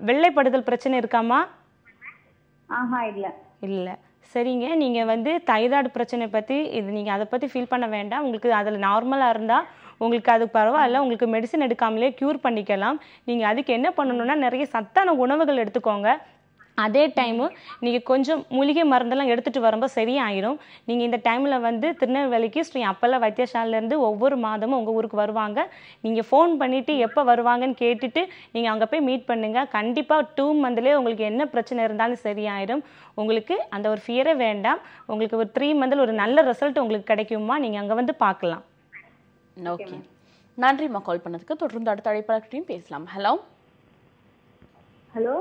வெள்ளைப்படுதல் பிரச்சனை இருக்காமா இல்ல இல்ல சரிங்க நீங்கள் வந்து தைராய்டு பிரச்சனை பற்றி இது நீங்கள் அதை பற்றி ஃபீல் பண்ண வேண்டாம் உங்களுக்கு அதில் நார்மலாக இருந்தால் உங்களுக்கு அது பரவாயில்ல உங்களுக்கு மெடிசன் எடுக்காமலே க்யூர் பண்ணிக்கலாம் நீங்கள் அதுக்கு என்ன பண்ணணும்னா நிறைய சத்தான உணவுகள் எடுத்துக்கோங்க அதே டைமு நீங்கள் கொஞ்சம் மூலிகை மருந்தெல்லாம் எடுத்துகிட்டு வரும்போது சரியாயிடும் நீங்கள் இந்த டைமில் வந்து திருநெல்வேலிக்கு ஸ்ரீ அப்பல்லா வைத்தியசாலையிலேருந்து ஒவ்வொரு மாதமும் உங்கள் ஊருக்கு வருவாங்க நீங்கள் ஃபோன் பண்ணிவிட்டு எப்போ வருவாங்கன்னு கேட்டுட்டு நீங்கள் அங்கே போய் மீட் பண்ணுங்கள் கண்டிப்பாக டூ மந்த்லேயே உங்களுக்கு என்ன பிரச்சனை இருந்தாலும் சரியாயிடும் உங்களுக்கு அந்த ஒரு ஃபியரே வேண்டாம் உங்களுக்கு ஒரு த்ரீ மந்தில் ஒரு நல்ல ரிசல்ட் உங்களுக்கு கிடைக்குமா நீங்கள் அங்கே வந்து பார்க்கலாம் ஓகே நன்றிம்மா கால் பண்ணதுக்கு தொடர்ந்து அடுத்த அழைப்பாளர்கிட்டையும் பேசலாம் ஹலோ ஹலோ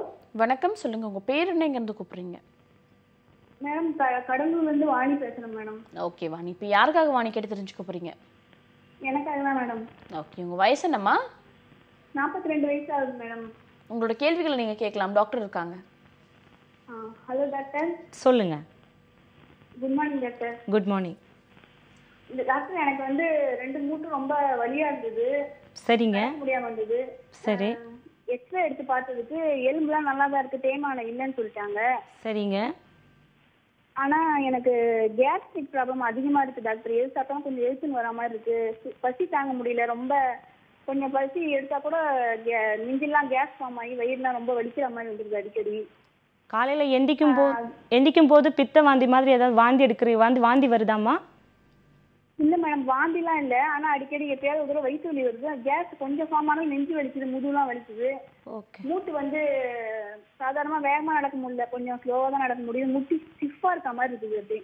வணக்கம் சொல்லுங்க உங்க பேர் என்ன இருந்து கூப்பிடுறீங்க மேம் கடலூர்லேருந்து வாணி பேசுறேன் மேடம் ஓகே வாணி இப்போ யாருக்காக வாணி கேட்டு தெரிஞ்சுக்க போறீங்க எனக்காக தான் மேடம் ஓகே உங்கள் வயசு என்னம்மா நாற்பத்தி ரெண்டு வயசு ஆகுது மேடம் உங்களோட கேள்விகளை நீங்கள் கேட்கலாம் டாக்டர் இருக்காங்க ஹலோ டாக்டர் சொல்லுங்க good morning doctor good morning இந்த டாக்டர் எனக்கு வந்து ரெண்டு மூட்டு ரொம்ப வலியா இருந்தது சரிங்க முடியாம இருந்தது சரி எக்ஸ்ரே எடுத்து பார்த்ததுக்கு எலும்புலாம் நல்லா தான் இருக்கு தேய்மானம் இல்லைன்னு சொல்லிட்டாங்க சரிங்க ஆனா எனக்கு கேஸ்ட்ரிக் ப்ராப்ளம் அதிகமா இருக்கு டாக்டர் எது சாப்பிட்டா கொஞ்சம் எரிச்சல் வர மாதிரி இருக்கு பசி தாங்க முடியல ரொம்ப கொஞ்சம் பசி எடுத்தா கூட நிஞ்சிலாம் கேஸ் ஃபார்ம் ஆகி வயிறுலாம் ரொம்ப வலிக்கிற மாதிரி வந்துருக்கு அடிக்கடி காலையில எந்திக்கும் போது எந்திக்கும் போது பித்த வாந்தி மாதிரி ஏதாவது வாந்தி எடுக்கிற வாந்தி வாந்தி வருதாமா இல்ல மேடம் வாந்திலாம் இல்ல ஆனா அடிக்கடி எப்பயாவது ஒரு வயிற்று வலி வருது கேஸ் கொஞ்சம் ஃபார்ம் நெஞ்சு வலிக்குது முதுகுலாம் வலிக்குது மூட்டு வந்து சாதாரணமா வேகமா நடக்க முடியல கொஞ்சம் ஸ்லோவா தான் நடக்க முடியும் முட்டி ஸ்டிஃபா இருக்க மாதிரி இருக்குது அப்படி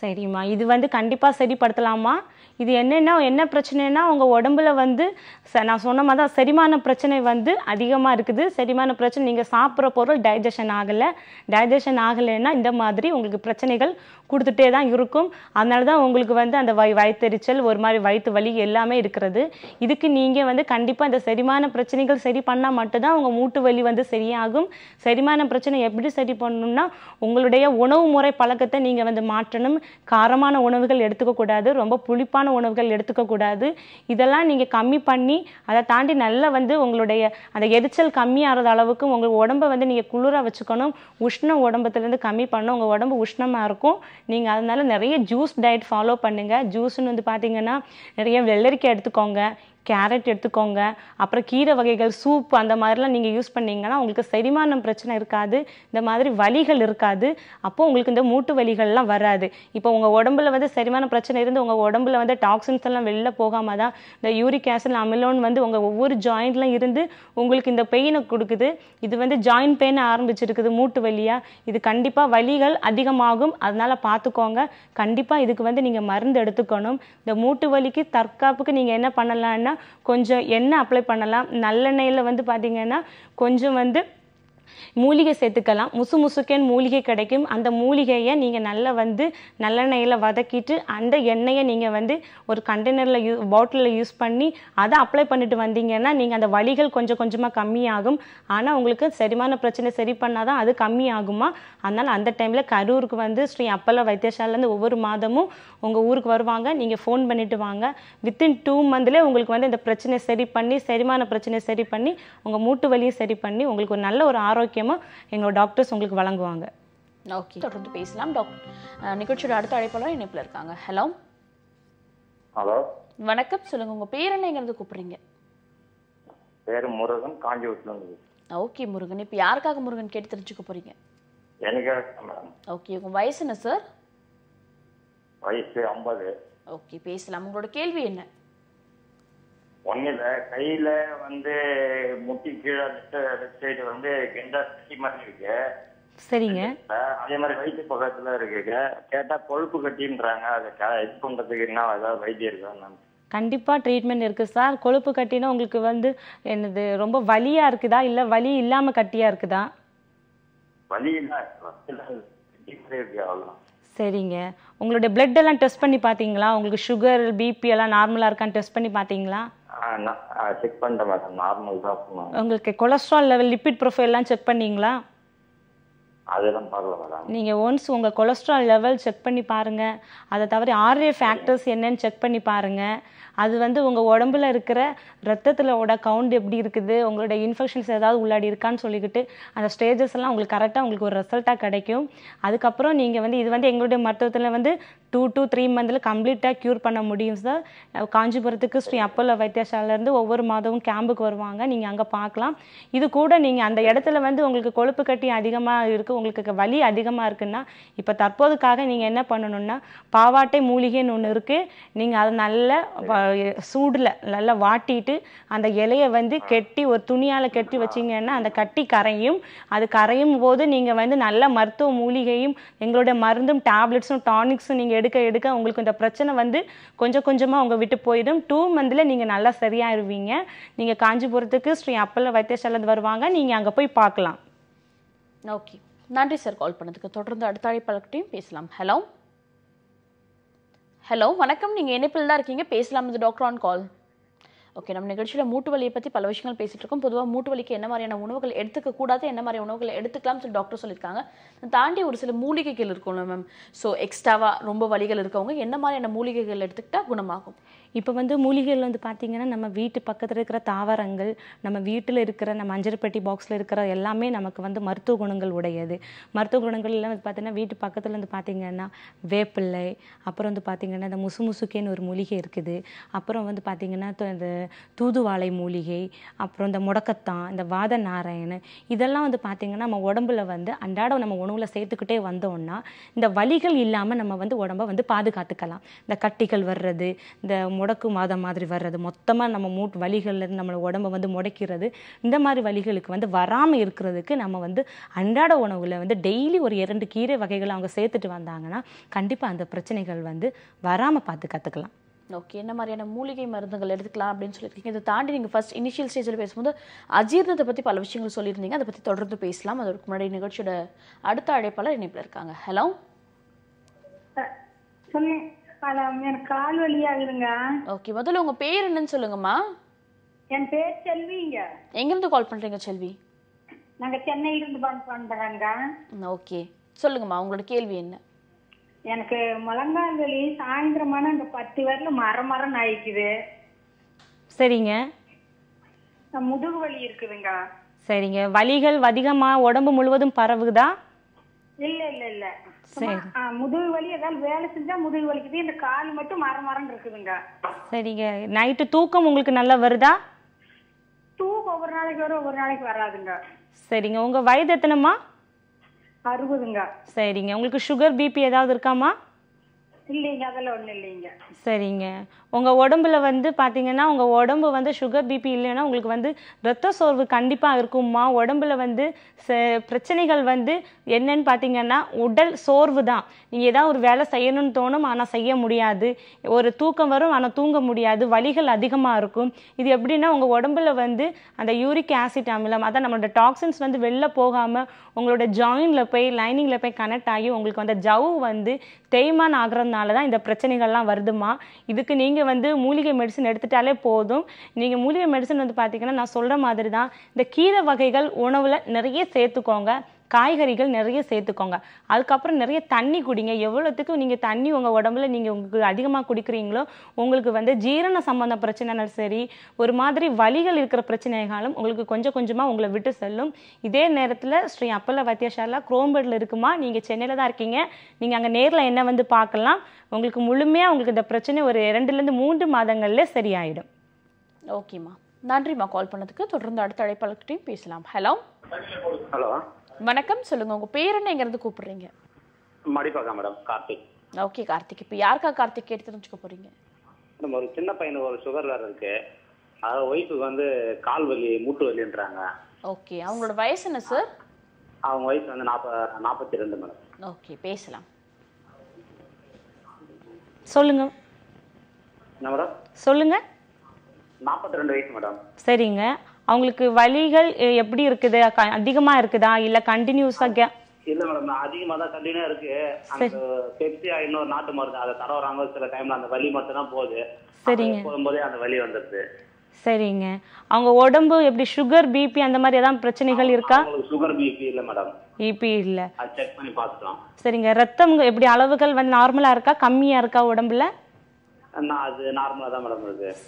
சரிம்மா இது வந்து கண்டிப்பாக சரிப்படுத்தலாமா இது என்னென்ன என்ன பிரச்சனைனா உங்கள் உடம்புல வந்து ச நான் சொன்ன மாதிரி தான் செரிமான பிரச்சனை வந்து அதிகமாக இருக்குது செரிமான பிரச்சனை நீங்கள் சாப்பிட்ற பொருள் டைஜஷன் ஆகலை டைஜஷன் ஆகலைன்னா இந்த மாதிரி உங்களுக்கு பிரச்சனைகள் கொடுத்துட்டே தான் இருக்கும் அதனால தான் உங்களுக்கு வந்து அந்த வய வயிற்றுச்சல் ஒரு மாதிரி வயிற்று வலி எல்லாமே இருக்கிறது இதுக்கு நீங்கள் வந்து கண்டிப்பாக இந்த செரிமான பிரச்சனைகள் சரி பண்ணால் மட்டும்தான் உங்கள் மூட்டு வலி வந்து சரியாகும் செரிமான பிரச்சனை எப்படி சரி பண்ணணும்னா உங்களுடைய உணவு முறை பழக்கத்தை நீங்கள் வந்து மாற்றணும் காரமான உணவுகள் எடுத்துக்கக்கூடாது ரொம்ப புளிப்பான உணவுகள் எடுத்துக்கக்கூடாது இதெல்லாம் நீங்கள் கம்மி பண்ணி அதை தாண்டி நல்லா வந்து உங்களுடைய அந்த எரிச்சல் கம்மியாகிற அளவுக்கு உங்கள் உடம்பை வந்து நீங்கள் குளிர வச்சுக்கணும் உஷ்ணம் உடம்புலேருந்து கம்மி பண்ணணும் உங்கள் உடம்பு உஷ்ணமாக இருக்கும் நீங்கள் அதனால் நிறைய ஜூஸ் டயட் ஃபாலோ பண்ணுங்கள் ஜூஸ்னு வந்து பார்த்தீங்கன்னா நிறைய வெள்ளரிக்கை எடுத்துக்கோங்க கேரட் எடுத்துக்கோங்க அப்புறம் கீரை வகைகள் சூப் அந்த மாதிரிலாம் நீங்கள் யூஸ் பண்ணிங்கன்னா உங்களுக்கு செரிமானம் பிரச்சனை இருக்காது இந்த மாதிரி வலிகள் இருக்காது அப்போது உங்களுக்கு இந்த மூட்டு வலிகள்லாம் வராது இப்போ உங்கள் உடம்புல வந்து செரிமான பிரச்சனை இருந்து உங்கள் உடம்புல வந்து டாக்ஸின்ஸ் எல்லாம் வெளில போகாமல் தான் இந்த யூரிக் ஆசிட் அமிலோன் வந்து உங்கள் ஒவ்வொரு ஜாயிண்ட்லாம் இருந்து உங்களுக்கு இந்த பெயினை கொடுக்குது இது வந்து ஜாயின்ட் பெயின் ஆரம்பிச்சிருக்குது மூட்டு வலியாக இது கண்டிப்பாக வலிகள் அதிகமாகும் அதனால் பார்த்துக்கோங்க கண்டிப்பாக இதுக்கு வந்து நீங்கள் மருந்து எடுத்துக்கணும் இந்த மூட்டு வலிக்கு தற்காப்புக்கு நீங்கள் என்ன பண்ணலான்னா கொஞ்சம் எண்ணெய் அப்ளை பண்ணலாம் நல்லெண்ணெயில் வந்து பார்த்திங்கன்னா கொஞ்சம் வந்து மூலிகை சேர்த்துக்கலாம் முசு முசுக்கேன் மூலிகை கிடைக்கும் அந்த மூலிகையை நீங்கள் நல்லா வந்து நல்லெண்ணெயில் வதக்கிட்டு அந்த எண்ணெயை நீங்கள் வந்து ஒரு கண்டெய்னரில் யூ பாட்டிலில் யூஸ் பண்ணி அதை அப்ளை பண்ணிட்டு வந்தீங்கன்னா நீங்கள் அந்த வலிகள் கொஞ்சம் கொஞ்சமாக கம்மியாகும் ஆனால் உங்களுக்கு செரிமான பிரச்சனை சரி பண்ணால் தான் அது கம்மியாகுமா அதனால் அந்த டைமில் கரூருக்கு வந்து ஸ்ரீ அப்பல்லோ வைத்தியசாலேருந்து ஒவ்வொரு மாதமும் உங்கள் ஊருக்கு வருவாங்க நீங்கள் ஃபோன் பண்ணிட்டு வாங்க வித்தின் டூ மந்த்லேயே உங்களுக்கு வந்து இந்த பிரச்சனை சரி பண்ணி செரிமான பிரச்சனை சரி பண்ணி உங்கள் மூட்டு வலியும் சரி பண்ணி உங்களுக்கு ஒரு நல்ல ஒரு ஆரோக்கியம் ஆரோக்கியமாக எங்களோட டாக்டர்ஸ் உங்களுக்கு வழங்குவாங்க ஓகே தொடர்ந்து பேசலாம் டாக்டர் நிகழ்ச்சியோட அடுத்த அழைப்பாளர் இணைப்பில் இருக்காங்க ஹலோ ஹலோ வணக்கம் சொல்லுங்க உங்க பேர் என்னங்கிறது கூப்பிடுறீங்க பேர் முருகன் காஞ்சிபுரத்துல ஓகே முருகன் இப்போ யாருக்காக முருகன் கேட்டு தெரிஞ்சுக்க போறீங்க ஓகே உங்க வயசு என்ன சார் வயசு ஐம்பது ஓகே பேசலாம் உங்களோட கேள்வி என்ன ஒன்றும் இல்லை கையில் வந்து முட்டி கீழே லெஃப்ட் சைடு வந்து கெண்டா கட்டி மாதிரி இருக்கு சரிங்க அதே மாதிரி வைத்திய பக்கத்தில் இருக்குங்க கேட்டால் கொழுப்பு கட்டின்றாங்க அதை இது பண்ணுறதுக்கு என்ன ஏதாவது வைத்தியம் இருக்கா கண்டிப்பாக ட்ரீட்மெண்ட் இருக்குது சார் கொழுப்பு கட்டினா உங்களுக்கு வந்து என்னது ரொம்ப வலியாக இருக்குதா இல்லை வலி இல்லாமல் கட்டியாக இருக்குதா வலி இல்லை சரிங்க உங்களுடைய பிளட் எல்லாம் டெஸ்ட் பண்ணி பார்த்தீங்களா உங்களுக்கு சுகர் பிபி எல்லாம் நார்மலாக இருக்கான்னு டெஸ்ட் பண்ணி பார்த்தீங்களா செக் பண்ணிட்டேன் மேடம் நார்மல் தான் உங்களுக்கு கொலஸ்ட்ரால் லெவல் லிப்பிட் ப்ரொஃபைல்லாம் செக் பண்ணீங்களா அதெல்லாம் பார்க்கல மேடம் நீங்கள் ஒன்ஸ் உங்கள் கொலஸ்ட்ரால் லெவல் செக் பண்ணி பாருங்கள் அதை தவிர ஆர்ஏ ஃபேக்டர்ஸ் என்னன்னு செக் பண்ணி பாருங்கள் அது வந்து உங்கள் உடம்புல இருக்கிற ரத்தத்தில் ரத்தத்திலோட கவுண்ட் எப்படி இருக்குது உங்களோட இன்ஃபெக்ஷன்ஸ் ஏதாவது உள்ளாடி இருக்கான்னு சொல்லிக்கிட்டு அந்த ஸ்டேஜஸ் எல்லாம் உங்களுக்கு கரெக்டாக உங்களுக்கு ஒரு ரிசல்ட்டாக கிடைக்கும் அதுக்கப்புறம் நீங்கள் வந்து இது வந்து எங்களுடைய மருத்துவத்தில் வந்து டூ டு த்ரீ மந்தில் கம்ப்ளீட்டாக க்யூர் பண்ண முடியும் சார் காஞ்சிபுரத்துக்கு ஸ்ரீ அப்பல்லோ வைத்தியசாலையிலேருந்து ஒவ்வொரு மாதமும் கேம்புக்கு வருவாங்க நீங்கள் அங்கே பார்க்கலாம் இது கூட நீங்கள் அந்த இடத்துல வந்து உங்களுக்கு கொழுப்பு கட்டி அதிகமாக இருக்குது உங்களுக்கு வலி அதிகமாக இருக்குன்னா இப்போ தற்போதுக்காக நீங்கள் என்ன பண்ணணும்னா பாவாட்டை மூலிகைன்னு ஒன்று இருக்குது நீங்கள் அதை நல்ல சூடில் நல்லா வாட்டிட்டு அந்த இலையை வந்து கெட்டி ஒரு துணியால் கெட்டி வச்சிங்கன்னா அந்த கட்டி கரையும் அது கரையும் போது நீங்கள் வந்து நல்ல மருத்துவ மூலிகையும் எங்களுடைய மருந்தும் டேப்லெட்ஸும் டானிக்ஸும் நீங்கள் எடு எடுக்க எடுக்க உங்களுக்கு இந்த பிரச்சனை வந்து கொஞ்சம் கொஞ்சமாக அவங்க விட்டு போயிடும் டூ மந்தில் நீங்கள் நல்லா சரியாயிருவீங்க நீங்கள் காஞ்சிபுரத்துக்கு ஸ்ரீ அப்பல்ல வைத்தியசாலத்து வருவாங்க நீங்கள் அங்கே போய் பார்க்கலாம் ஓகே நன்றி சார் கால் பண்ணதுக்கு தொடர்ந்து அடுத்த அழைப்பாளர்கிட்டையும் பேசலாம் ஹலோ ஹலோ வணக்கம் நீங்கள் இணைப்பில் தான் இருக்கீங்க பேசலாம் இந்த டாக்டர் ஆன் கால் ஓகே நம்ம நிகழ்ச்சியில் மூட்டு வலியை பற்றி பல விஷயங்கள் பேசிகிட்டு இருக்கோம் பொதுவாக மூட்டு வலிக்கு என்ன மாதிரியான உணவுகள் எடுத்துக்க கூடாது என்ன மாதிரி உணவுகள் எடுத்துக்கலாம்னு சொல்லி டாக்டர் சொல்லியிருக்காங்க தாண்டி ஒரு சில மூலிகைகள் இருக்கும்ல மேம் ஸோ எக்ஸ்ட்ராவாக ரொம்ப வலிகள் இருக்கவங்க என்ன மாதிரியான மூலிகைகள் எடுத்துக்கிட்டால் குணமாகும் இப்போ வந்து மூலிகைகள் வந்து பார்த்திங்கன்னா நம்ம வீட்டு பக்கத்தில் இருக்கிற தாவரங்கள் நம்ம வீட்டில் இருக்கிற நம்ம அஞ்சர்பட்டி பாக்ஸில் இருக்கிற எல்லாமே நமக்கு வந்து மருத்துவ குணங்கள் உடையது மருத்துவ குணங்கள் எல்லாம் வந்து பார்த்தீங்கன்னா வீட்டு பக்கத்தில் வந்து பார்த்திங்கன்னா வேப்பிள்ளை அப்புறம் வந்து பார்த்திங்கன்னா இந்த முசு முசுக்கேன்னு ஒரு மூலிகை இருக்குது அப்புறம் வந்து பார்த்திங்கன்னா இந்த தூதுவாழை மூலிகை அப்புறம் இந்த முடக்கத்தான் இந்த வாத நாராயணன் இதெல்லாம் வந்து பார்த்திங்கன்னா நம்ம உடம்புல வந்து அன்றாடம் நம்ம உணவில் சேர்த்துக்கிட்டே வந்தோம்னா இந்த வலிகள் இல்லாமல் நம்ம வந்து உடம்பை வந்து பாதுகாத்துக்கலாம் இந்த கட்டிகள் வர்றது இந்த முடக்கு மாதம் மாதிரி வர்றது மொத்தமாக நம்ம மூட் இருந்து நம்மளை உடம்பை வந்து முடக்கிறது இந்த மாதிரி வழிகளுக்கு வந்து வராமல் இருக்கிறதுக்கு நம்ம வந்து அன்றாட உணவில் வந்து டெய்லி ஒரு இரண்டு கீரை வகைகளை அவங்க சேர்த்துட்டு வந்தாங்கன்னா கண்டிப்பாக அந்த பிரச்சனைகள் வந்து வராமல் பார்த்து கற்றுக்கலாம் ஓகே என்ன மாதிரியான மூலிகை மருந்துகள் எடுத்துக்கலாம் அப்படின்னு சொல்லியிருக்கீங்க இதை தாண்டி நீங்கள் ஃபஸ்ட் இனிஷியல் ஸ்டேஜில் பேசும்போது அஜீர்ணத்தை பற்றி பல விஷயங்கள் சொல்லியிருந்தீங்க அதை பற்றி தொடர்ந்து பேசலாம் அதற்கு முன்னாடி நிகழ்ச்சியோட அடுத்த அழைப்பாளர் இணைப்பில் இருக்காங்க ஹலோ மேடம் எனக்கு கால் வலியாகுதுங்க ஓகே முதல்ல உங்க பேர் என்னன்னு சொல்லுங்கம்மா என் பேர் செல்விங்க எங்க இருந்து கால் பண்றீங்க செல்வி நாங்க சென்னையில இருந்து பண்றோங்க ஓகே சொல்லுங்கம்மா உங்களோட கேள்வி என்ன எனக்கு முழங்கால் வலி சாயந்தரமான அந்த பத்து வரல மர மரம் ஆயிக்குது சரிங்க முதுகு வலி இருக்குதுங்க சரிங்க வலிகள் அதிகமா உடம்பு முழுவதும் பரவுதா இல்ல இல்ல இல்ல முதுகு வலி ஏதாவது வேலை செஞ்சா முதுகு வலிக்குது இந்த கால் மட்டும் மர மரம் இருக்குதுங்க சரிங்க நைட்டு தூக்கம் உங்களுக்கு நல்லா வருதா தூக்கம் ஒவ்வொரு நாளைக்கு வரும் ஒவ்வொரு நாளைக்கு வராதுங்க சரிங்க உங்க வயது எத்தனைமா அறுபதுங்க சரிங்க உங்களுக்கு சுகர் பிபி ஏதாவது இருக்காமா இல்லைங்க அதெல்லாம் ஒன்றும் இல்லைங்க சரிங்க உங்கள் உடம்புல வந்து பார்த்தீங்கன்னா உங்கள் உடம்பு வந்து சுகர் பிபி இல்லைன்னா உங்களுக்கு வந்து ரத்த சோர்வு கண்டிப்பாக இருக்குமா உடம்புல வந்து பிரச்சனைகள் வந்து என்னன்னு பார்த்தீங்கன்னா உடல் சோர்வு தான் நீங்கள் ஏதாவது ஒரு வேலை செய்யணும்னு தோணும் ஆனால் செய்ய முடியாது ஒரு தூக்கம் வரும் ஆனால் தூங்க முடியாது வலிகள் அதிகமாக இருக்கும் இது எப்படின்னா உங்கள் உடம்புல வந்து அந்த யூரிக் ஆசிட் அமிலம் அதான் நம்மளோட டாக்ஸின்ஸ் வந்து வெளில போகாமல் உங்களோட ஜாயினில் போய் லைனிங்கில் போய் கனெக்ட் ஆகி உங்களுக்கு அந்த ஜவு வந்து தேய்மான் ஆகிறதுனால தான் இந்த பிரச்சனைகள்லாம் வருதுமா இதுக்கு நீங்கள் நீங்கள் வந்து மூலிகை மெடிசன் எடுத்துட்டாலே போதும் நீங்கள் மூலிகை மெடிசன் வந்து பார்த்திங்கன்னா நான் சொல்கிற மாதிரி தான் இந்த கீரை வகைகள் உணவில் நிறைய சேர்த்துக்கோங்க காய்கறிகள் நிறைய சேர்த்துக்கோங்க அதுக்கப்புறம் நிறைய தண்ணி குடிங்க எவ்வளோத்துக்கு நீங்கள் தண்ணி உங்கள் உடம்புல நீங்கள் உங்களுக்கு அதிகமாக குடிக்கிறீங்களோ உங்களுக்கு வந்து ஜீரண சம்பந்த பிரச்சனைனாலும் சரி ஒரு மாதிரி வலிகள் இருக்கிற பிரச்சனைகளும் உங்களுக்கு கொஞ்சம் கொஞ்சமாக உங்களை விட்டு செல்லும் இதே நேரத்தில் ஸ்ரீ அப்பல்ல வைத்தியசாலா குரோம்பேடில் இருக்குமா நீங்கள் சென்னையில் தான் இருக்கீங்க நீங்கள் அங்கே நேரில் என்ன வந்து பார்க்கலாம் உங்களுக்கு முழுமையாக உங்களுக்கு இந்த பிரச்சனை ஒரு இரண்டுலேருந்து மூன்று மாதங்கள்லேயே சரியாயிடும் ஓகேம்மா நன்றிம்மா கால் பண்ணதுக்கு தொடர்ந்து அடுத்த அழைப்பாளர்கிட்டையும் பேசலாம் ஹலோ ஹலோ வணக்கம் சொல்லுங்க உங்க பேர் என்ன இருந்து கூப்பிடுறீங்க மடிப்பாக்கா மேடம் கார்த்திக் ஓகே கார்த்திக் இப்போ யாருக்கா கார்த்திக் கேட்டு தெரிஞ்சுக்க போறீங்க நம்ம ஒரு சின்ன பையனுக்கு ஒரு சுகர் வேற இருக்கு அதாவது ஒய்ஃபுக்கு வந்து கால் வலி மூட்டு வலின்றாங்க ஓகே அவங்களோட வயசு என்ன சார் அவங்க வயசு வந்து நாற்ப நாற்பத்தி ரெண்டு மேடம் ஓகே பேசலாம் சொல்லுங்க என்ன மேடம் சொல்லுங்க நாற்பத்தி ரெண்டு வயசு மேடம் சரிங்க அவங்களுக்கு வலிகள் எப்படி இருக்குது அதிகமா இருக்குதா இல்ல கண்டினியூஸா இல்ல மேடம் அதிகமா தான் கண்டினியூ இருக்கு அந்த பெப்சியா இன்னொரு நாட்டு மருந்து அதை வராங்க சில டைம்ல அந்த வலி மட்டும் தான் போகுது சரிங்க போகும்போதே அந்த வலி வந்துருது சரிங்க அவங்க உடம்பு எப்படி சுகர் பிபி அந்த மாதிரி ஏதாவது பிரச்சனைகள் இருக்கா சுகர் பிபி இல்ல மேடம் பிபி இல்ல செக் பண்ணி பாத்துட்டோம் சரிங்க ரத்தம் எப்படி அளவுகள் வந்து நார்மலா இருக்கா கம்மியா இருக்கா உடம்புல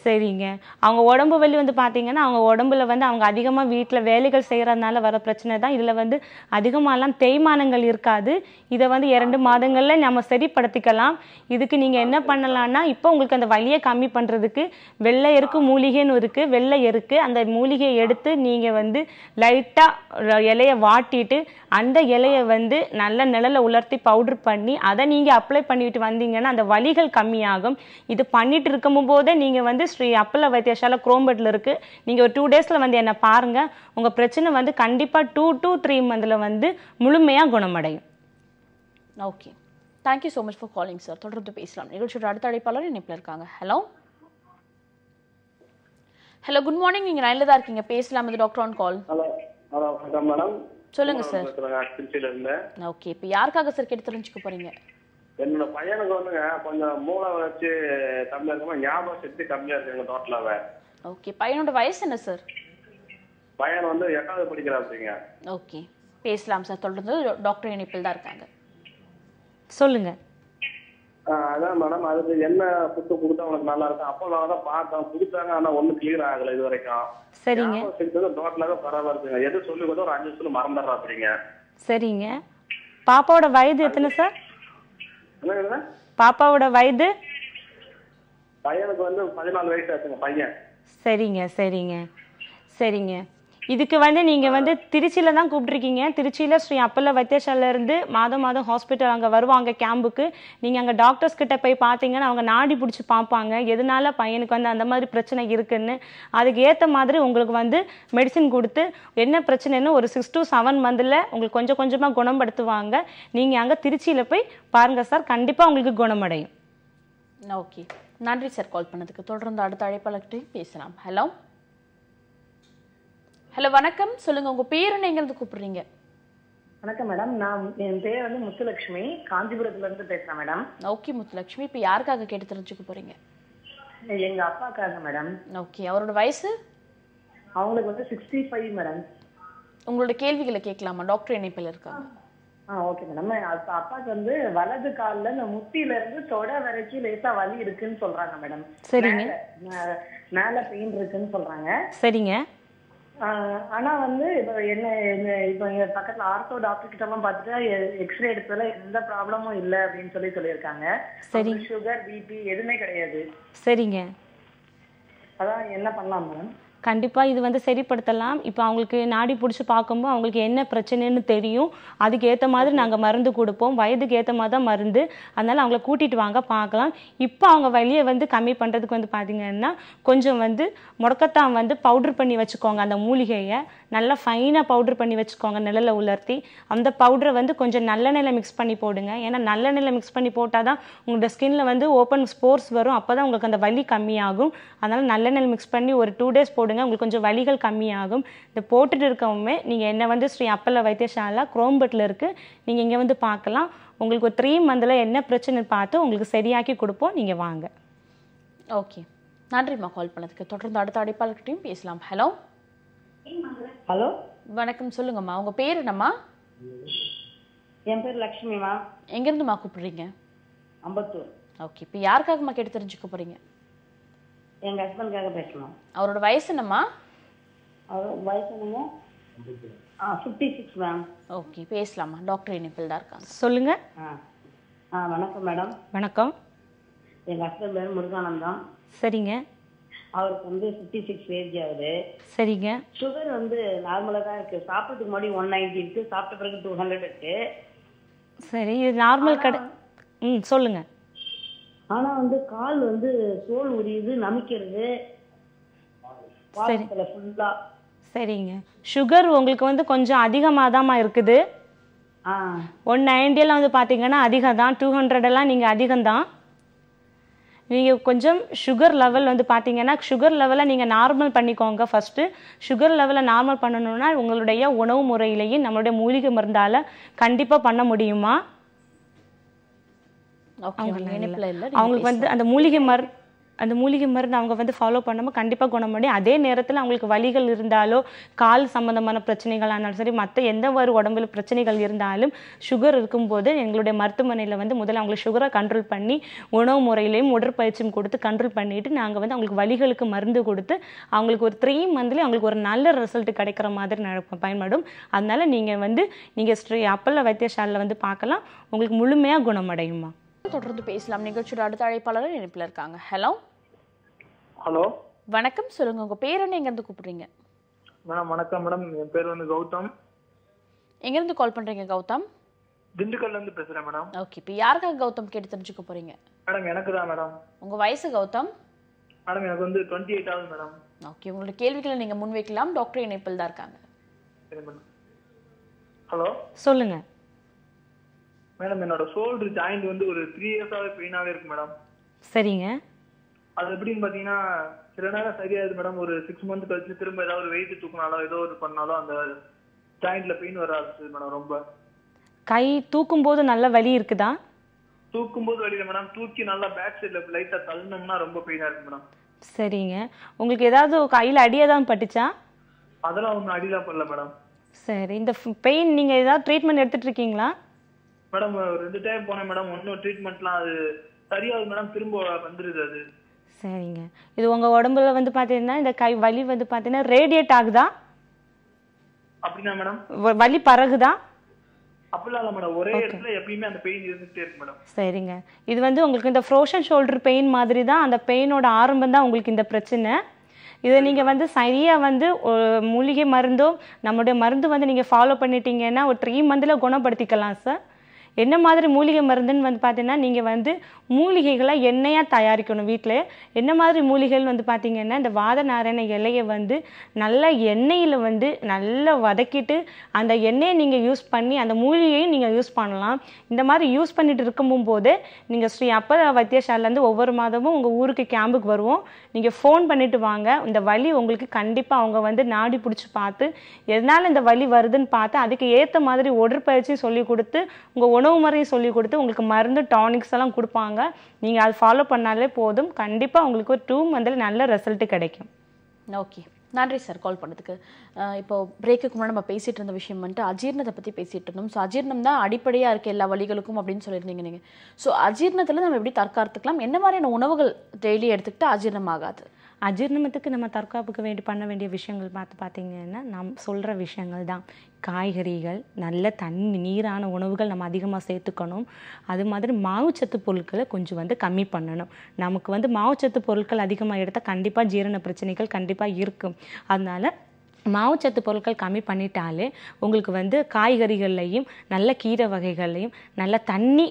சரிங்க அவங்க உடம்பு வலி வந்து பார்த்தீங்கன்னா அவங்க உடம்புல வந்து அவங்க அதிகமாக வீட்டுல வேலைகள் செய்யறதுனால வர பிரச்சனை தான் இதில் வந்து அதிகமாலாம் தேய்மானங்கள் இருக்காது இதை வந்து இரண்டு மாதங்களில் நம்ம சரிப்படுத்திக்கலாம் இதுக்கு நீங்கள் என்ன பண்ணலான்னா இப்போ உங்களுக்கு அந்த வலியை கம்மி பண்ணுறதுக்கு வெள்ளை எருக்கு மூலிகைன்னு இருக்கு வெள்ளை எருக்கு அந்த மூலிகையை எடுத்து நீங்கள் வந்து லைட்டாக இலையை வாட்டிட்டு அந்த இலையை வந்து நல்ல நிழலை உலர்த்தி பவுடர் பண்ணி அதை நீங்கள் அப்ளை பண்ணிட்டு வந்தீங்கன்னா அந்த வலிகள் கம்மியாகும் இது பண்ணிட்டு இருக்கும் போதே நீங்கள் வந்து ஸ்ரீ அப்பல வைத்தியசாலை குரோம்பட்டில் இருக்குது நீங்கள் ஒரு டூ டேஸில் வந்து என்னை பாருங்கள் உங்கள் பிரச்சனை வந்து கண்டிப்பாக டூ டூ த்ரீ மந்தில் வந்து முழுமையாக குணமடையும் okay thank you so much for calling sir தொடர்ந்து பேசலாம் நிகழ்ச்சியோட அடுத்த அழைப்பாளர் இணைப்பில் இருக்காங்க ஹலோ ஹலோ குட் மார்னிங் நீங்கள் நல்லதாக இருக்கீங்க பேசலாம் இது doctor on call hello hello madam சொல்லுங்க சார் திருச்சியில இருந்தேன் ஓகே இப்போ யாருக்காக சார் கேட்டு தெரிஞ்சுக்க போறீங்க என்னோட பையனுக்கு வந்துங்க கொஞ்சம் மூளை வளர்ச்சி கம்மியா இருக்கும் ஞாபக சக்தி கம்மியா இருக்கு எங்க டோட்டலாவே ஓகே பையனோட வயசு என்ன சார் பையன் வந்து எட்டாவது படிக்கிறாப்டிங்க ஓகே பேசலாம் சார் தொடர்ந்து டாக்டர் இணைப்பில் தான் இருக்காங்க சொல்லுங்கள் அதான் மேடம் அதுக்கு என்ன ஃபுட்டு கொடுத்தா உங்களுக்கு நல்லா இருக்கும் அப்போ நான் தான் பார்த்தோம் கொடுத்தாங்க ஆனால் ஒன்றும் கிளியர் ஆகலை இது வரைக்கும் சரிங்க டோட்டலாக பரவாயில்ல எது சொல்லி கொடுத்தா ஒரு அஞ்சு சொல்லு மறந்துடுறாப்பிடிங்க சரிங்க பாப்பாவோட வயது எத்தனை சார் பாப்பாவோட வயது பையனுக்கு வந்து பதினாலு வயசு ஆச்சுங்க பையன் சரிங்க சரிங்க சரிங்க இதுக்கு வந்து நீங்கள் வந்து திருச்சியில் தான் கூப்பிட்ருக்கீங்க திருச்சியில் ஸ்ரீ அப்பல்ல இருந்து மாதம் மாதம் ஹாஸ்பிட்டல் அங்கே வருவாங்க கேம்புக்கு நீங்கள் அங்கே டாக்டர்ஸ் கிட்ட போய் பார்த்தீங்கன்னா அவங்க நாடி பிடிச்சி பார்ப்பாங்க எதனால பையனுக்கு வந்து அந்த மாதிரி பிரச்சனை இருக்குன்னு அதுக்கு ஏற்ற மாதிரி உங்களுக்கு வந்து மெடிசின் கொடுத்து என்ன பிரச்சனைன்னு ஒரு சிக்ஸ் டு செவன் மந்தில் உங்களுக்கு கொஞ்சம் கொஞ்சமாக குணப்படுத்துவாங்க நீங்கள் அங்கே திருச்சியில் போய் பாருங்கள் சார் கண்டிப்பாக உங்களுக்கு குணமடையும் ஓகே நன்றி சார் கால் பண்ணதுக்கு தொடர்ந்து அடுத்த அழைப்பாளர்கிட்டையும் பேசலாம் ஹலோ ஹலோ வணக்கம் சொல்லுங்க உங்க பேர் இருந்து கூப்பிடுறீங்க வணக்கம் மேடம் நான் என் பேர் வந்து முத்துலட்சுமி காஞ்சிபுரத்துல இருந்து பேசுறேன் மேடம் ஓகே முத்துலட்சுமி இப்போ யாருக்காக கேட்டு தெரிஞ்சுக்க போறீங்க எங்க அப்பாக்காக மேடம் ஓகே அவரோட வயசு அவங்களுக்கு வந்து சிக்ஸ்டி ஃபைவ் மேடம் உங்களோட கேள்விகளை கேட்கலாமா டாக்டர் இணைப்பில் இருக்காங்க ஆ ஓகே மேடம் அப்போ அப்பாவுக்கு வந்து வலது காலில் இந்த முட்டில இருந்து தொட வரைக்கும் லேசாக வலி இருக்குன்னு சொல்றாங்க மேடம் சரிங்க மேலே பெயின் இருக்குன்னு சொல்றாங்க சரிங்க ஆனா வந்து இப்போ என்ன இப்போ எங்க பக்கத்துல ஆர்த்தோ டாக்டர் கிட்ட எல்லாம் பாத்துட்டா எக்ஸ்ரே எடுத்ததுல எந்த ப்ராப்ளமும் இல்ல அப்படின்னு சொல்லி சொல்லியிருக்காங்க சரி சுகர் பிபி எதுவுமே கிடையாது சரிங்க அதான் என்ன பண்ணலாம் மேடம் கண்டிப்பாக இது வந்து சரிப்படுத்தலாம் இப்போ அவங்களுக்கு நாடி பிடிச்சி பார்க்கும்போது அவங்களுக்கு என்ன பிரச்சனைன்னு தெரியும் அதுக்கு மாதிரி நாங்கள் மருந்து கொடுப்போம் வயதுக்கு ஏற்ற மாதிரி தான் மருந்து அதனால் அவங்கள கூட்டிகிட்டு வாங்க பார்க்கலாம் இப்போ அவங்க வழியை வந்து கம்மி பண்ணுறதுக்கு வந்து பார்த்திங்கன்னா கொஞ்சம் வந்து முடக்கத்தான் வந்து பவுட்ரு பண்ணி வச்சுக்கோங்க அந்த மூலிகையை நல்லா ஃபைனாக பவுடர் பண்ணி வச்சுக்கோங்க நிழலில் உலர்த்தி அந்த பவுடரை வந்து கொஞ்சம் நல்லெண்ணெயில் மிக்ஸ் பண்ணி போடுங்க ஏன்னா நல்லெண்ணெயில் மிக்ஸ் பண்ணி போட்டால் தான் உங்களோட ஸ்கின்ல வந்து ஓப்பன் ஸ்போர்ஸ் வரும் அப்போ தான் உங்களுக்கு அந்த வலி கம்மியாகும் அதனால் நல்லெண்ணெயில் மிக்ஸ் பண்ணி ஒரு டூ டேஸ் போடுங்க உங்களுக்கு கொஞ்சம் வலிகள் கம்மியாகும் இந்த போட்டுட்டு இருக்கவுமே நீங்கள் என்ன வந்து ஸ்ரீ அப்பல்ல வைத்தியசாலா குரோம்பட்டில் இருக்குது நீங்கள் இங்கே வந்து பார்க்கலாம் உங்களுக்கு ஒரு த்ரீ மந்தில் என்ன பிரச்சனை பார்த்து உங்களுக்கு சரியாக்கி கொடுப்போம் நீங்கள் வாங்க ஓகே நன்றிம்மா கால் பண்ணதுக்கு தொடர்ந்து அடுத்த அடைப்பாளர்கிட்டையும் பேசலாம் ஹலோ ஹலோ வணக்கம் சொல்லுங்கம்மா உங்க பேர் என்னம்மா என் பேர் லக்ஷ்மிமா எங்கேருந்துமா கூப்பிடுறீங்க அம்பத்தூர் ஓகே இப்போ யாருக்காகம்மா கேட்டு தெரிஞ்சுக்க போறீங்க எங்கள் ஹஸ்பண்ட்காக பேசணும் அவரோட வயசு என்னம்மா அவரோட வயசு என்னங்க ah fifty six ma'am okay பேசலாம்மா டாக்டர் இனிப்பில் தான் இருக்காங்க சொல்லுங்க ஆ ஆ வணக்கம் மேடம் வணக்கம் எங்கள் ஹஸ்பண்ட் பேர் முருகானந்தம் சரிங்க அவருக்கு வந்து ஃபிஃப்டி சிக்ஸ் ஏஜ் ஆகுது சரிங்க சுகர் வந்து நார்மலாக தான் இருக்கு சாப்பிட்றதுக்கு முன்னாடி ஒன் நைன்டி இருக்கு சாப்பிட்ட பிறகு டூ ஹண்ட்ரட் இருக்கு சரி இது நார்மல் கடை ம் சொல்லுங்க ஆனா வந்து கால் வந்து சோல் உரியுது நமிக்கிறது சரிங்க சுகர் உங்களுக்கு வந்து கொஞ்சம் அதிகமாக தான் இருக்குது ஒன் எல்லாம் வந்து பார்த்தீங்கன்னா அதிகம் தான் டூ ஹண்ட்ரட் எல்லாம் நீங்கள் அதிகம் தான் நீங்கள் கொஞ்சம் சுகர் லெவல் வந்து பார்த்தீங்கன்னா சுகர் லெவலை நீங்கள் நார்மல் பண்ணிக்கோங்க ஃபஸ்ட்டு சுகர் லெவலை நார்மல் பண்ணணும்னா உங்களுடைய உணவு முறையிலையும் நம்மளுடைய மூலிகை மருந்தால் கண்டிப்பாக பண்ண முடியுமா அவங்களுக்கு வந்து அந்த மூலிகை மருந்து அந்த மூலிகை மருந்து அவங்க வந்து ஃபாலோ பண்ணாமல் கண்டிப்பாக குணம் அதே நேரத்தில் அவங்களுக்கு வலிகள் இருந்தாலோ கால் சம்மந்தமான பிரச்சனைகள் ஆனாலும் சரி மற்ற எந்த ஒரு உடம்புல பிரச்சனைகள் இருந்தாலும் சுகர் இருக்கும்போது எங்களுடைய மருத்துவமனையில் வந்து முதல்ல அவங்களை சுகரை கண்ட்ரோல் பண்ணி உணவு முறையிலையும் உடற்பயிற்சியும் கொடுத்து கண்ட்ரோல் பண்ணிவிட்டு நாங்கள் வந்து அவங்களுக்கு வலிகளுக்கு மருந்து கொடுத்து அவங்களுக்கு ஒரு த்ரீ மந்த்லேயும் அவங்களுக்கு ஒரு நல்ல ரிசல்ட் கிடைக்கிற மாதிரி பயன்படும் அதனால் நீங்கள் வந்து நீங்கள் ஸ்ரீ அப்பல்ல வைத்தியசாலையில் வந்து பார்க்கலாம் உங்களுக்கு முழுமையாக குணமடையுமா தொடர்ந்து பேசலாம் நிகழ்ச்சியோட அடுத்த அழைப்பாளர் இணைப்பில் இருக்காங்க ஹலோ ஹலோ வணக்கம் சொல்லுங்க உங்க பேர் என்ன எங்க இருந்து கூப்பிடுறீங்க மேடம் வணக்கம் மேடம் என் பேர் வந்து கௌதம் எங்க இருந்து கால் பண்றீங்க கௌதம் திண்டுக்கல்ல இருந்து பேசுறேன் மேடம் ஓகே இப்போ யாருக்காக கௌதம் கேட்டு தெரிஞ்சுக்க போறீங்க மேடம் எனக்கு தான் மேடம் உங்க வயசு கௌதம் மேடம் எனக்கு வந்து டுவெண்ட்டி எயிட் ஆகுது மேடம் ஓகே உங்களோட கேள்விகளை நீங்க வைக்கலாம் டாக்டர் இணைப்பில் தான் இருக்காங்க ஹலோ சொல்லுங்க மேடம் என்னோட ஷோல்டர் ஜாயிண்ட் வந்து ஒரு த்ரீ இயர்ஸாவே பெயினாவே இருக்கு மேடம் சரிங்க அது எப்படின்னு பாத்தீங்கன்னா சில நேரம் சரியாது மேடம் ஒரு சிக்ஸ் மந்த் கழிச்சு திரும்ப ஏதாவது ஒரு வெயிட் தூக்கினாலோ ஏதோ ஒரு பண்ணாலோ அந்த ஜாயிண்ட்ல பெயின் வர ஆரம்பிச்சது மேடம் ரொம்ப கை தூக்கும் போது நல்ல வலி இருக்குதா தூக்கும் போது வலி மேடம் தூக்கி நல்லா பேக் சைட்ல லைட்டா தள்ளினோம்னா ரொம்ப பெயினா இருக்கு மேடம் சரிங்க உங்களுக்கு ஏதாவது கையில அடியே தான் பட்டுச்சா அதெல்லாம் ஒன்றும் அடியெல்லாம் பண்ணல மேடம் சரி இந்த பெயின் நீங்க ஏதாவது ட்ரீட்மெண்ட் எடுத்துட்டு இருக்கீங்களா மேடம் ரெண்டு டைம் போனேன் மேடம் ஒன்றும் ட்ரீட்மெண்ட்லாம் அது சரியாகுது மேடம் திரும்ப வந்துருது அது சரிங்க இது உங்க உடம்புல வந்து பாத்தீங்கன்னா இந்த கை வலி வந்து பாத்தீங்கன்னா ரேடியேட் ஆகுதா அப்படினா மேடம் வலி பரகுதா மேடம் சரிங்க இது வந்து உங்களுக்கு இந்த ஃப்ரோஷன் ஷோல்டர் பெயின் மாதிரி தான் அந்த பெயினோட ஆரம்பம் தான் உங்களுக்கு இந்த பிரச்சனை இதை நீங்கள் வந்து சரியாக வந்து மூலிகை மருந்தும் நம்மளுடைய மருந்து வந்து நீங்கள் ஃபாலோ பண்ணிட்டீங்கன்னா ஒரு த்ரீ மந்தில் குணப்படுத்திக்கலாம் சார் என்ன மாதிரி மூலிகை மருந்துன்னு வந்து பார்த்தீங்கன்னா நீங்கள் வந்து மூலிகைகளை எண்ணெயாக தயாரிக்கணும் வீட்டில் என்ன மாதிரி மூலிகைகள் வந்து பார்த்திங்கன்னா இந்த வாத நாராயண இலையை வந்து நல்லா எண்ணெயில் வந்து நல்லா வதக்கிட்டு அந்த எண்ணெயை நீங்கள் யூஸ் பண்ணி அந்த மூலிகையும் நீங்கள் யூஸ் பண்ணலாம் இந்த மாதிரி யூஸ் பண்ணிட்டு இருக்கும் போது நீங்கள் ஸ்ரீ அப்பர் வைத்தியசாலேருந்து ஒவ்வொரு மாதமும் உங்கள் ஊருக்கு கேம்புக்கு வருவோம் நீங்கள் ஃபோன் பண்ணிவிட்டு வாங்க இந்த வலி உங்களுக்கு கண்டிப்பாக அவங்க வந்து நாடி பிடிச்சி பார்த்து எதனால் இந்த வலி வருதுன்னு பார்த்து அதுக்கு ஏற்ற மாதிரி உடற்பயிற்சி சொல்லி கொடுத்து உங்கள் உணவு முறையை சொல்லி கொடுத்து உங்களுக்கு மருந்து டானிக்ஸ் எல்லாம் கொடுப்பாங்க நீங்கள் அதை ஃபாலோ பண்ணாலே போதும் கண்டிப்பாக உங்களுக்கு ஒரு டூ மந்தில் நல்ல ரிசல்ட்டு கிடைக்கும் ஓகே நன்றி சார் கால் பண்ணதுக்கு இப்போ பிரேக்குக்கு முன்னாடி நம்ம பேசிகிட்டு இருந்த விஷயம் வந்துட்டு அஜீர்ணத்தை பற்றி பேசிகிட்டு இருந்தோம் ஸோ அஜீர்ணம் தான் அடிப்படையாக இருக்க எல்லா வழிகளுக்கும் அப்படின்னு சொல்லியிருந்தீங்க நீங்கள் ஸோ அஜீர்ணத்தில் நம்ம எப்படி தற்காத்துக்கலாம் என்ன மாதிரியான உணவுகள் டெய்லி எடுத்துக்கிட்டு அஜீர்ணம் ஆகாது அஜீர்ணமத்துக்கு நம்ம தற்காப்புக்கு வேண்டி பண்ண வேண்டிய விஷயங்கள் பார்த்து பார்த்திங்கன்னா நாம் சொல்கிற விஷயங்கள் தான் காய்கறிகள் நல்ல தண்ணி நீரான உணவுகள் நம்ம அதிகமாக சேர்த்துக்கணும் அது மாதிரி மாவுச்சத்து பொருட்களை கொஞ்சம் வந்து கம்மி பண்ணணும் நமக்கு வந்து மாவுச்சத்து பொருட்கள் அதிகமாக எடுத்தால் கண்டிப்பாக ஜீரண பிரச்சனைகள் கண்டிப்பாக இருக்கும் அதனால் மாவுச்சத்து பொருட்கள் கம்மி பண்ணிட்டாலே உங்களுக்கு வந்து காய்கறிகள்லையும் நல்ல கீரை வகைகள்லையும் நல்ல தண்ணி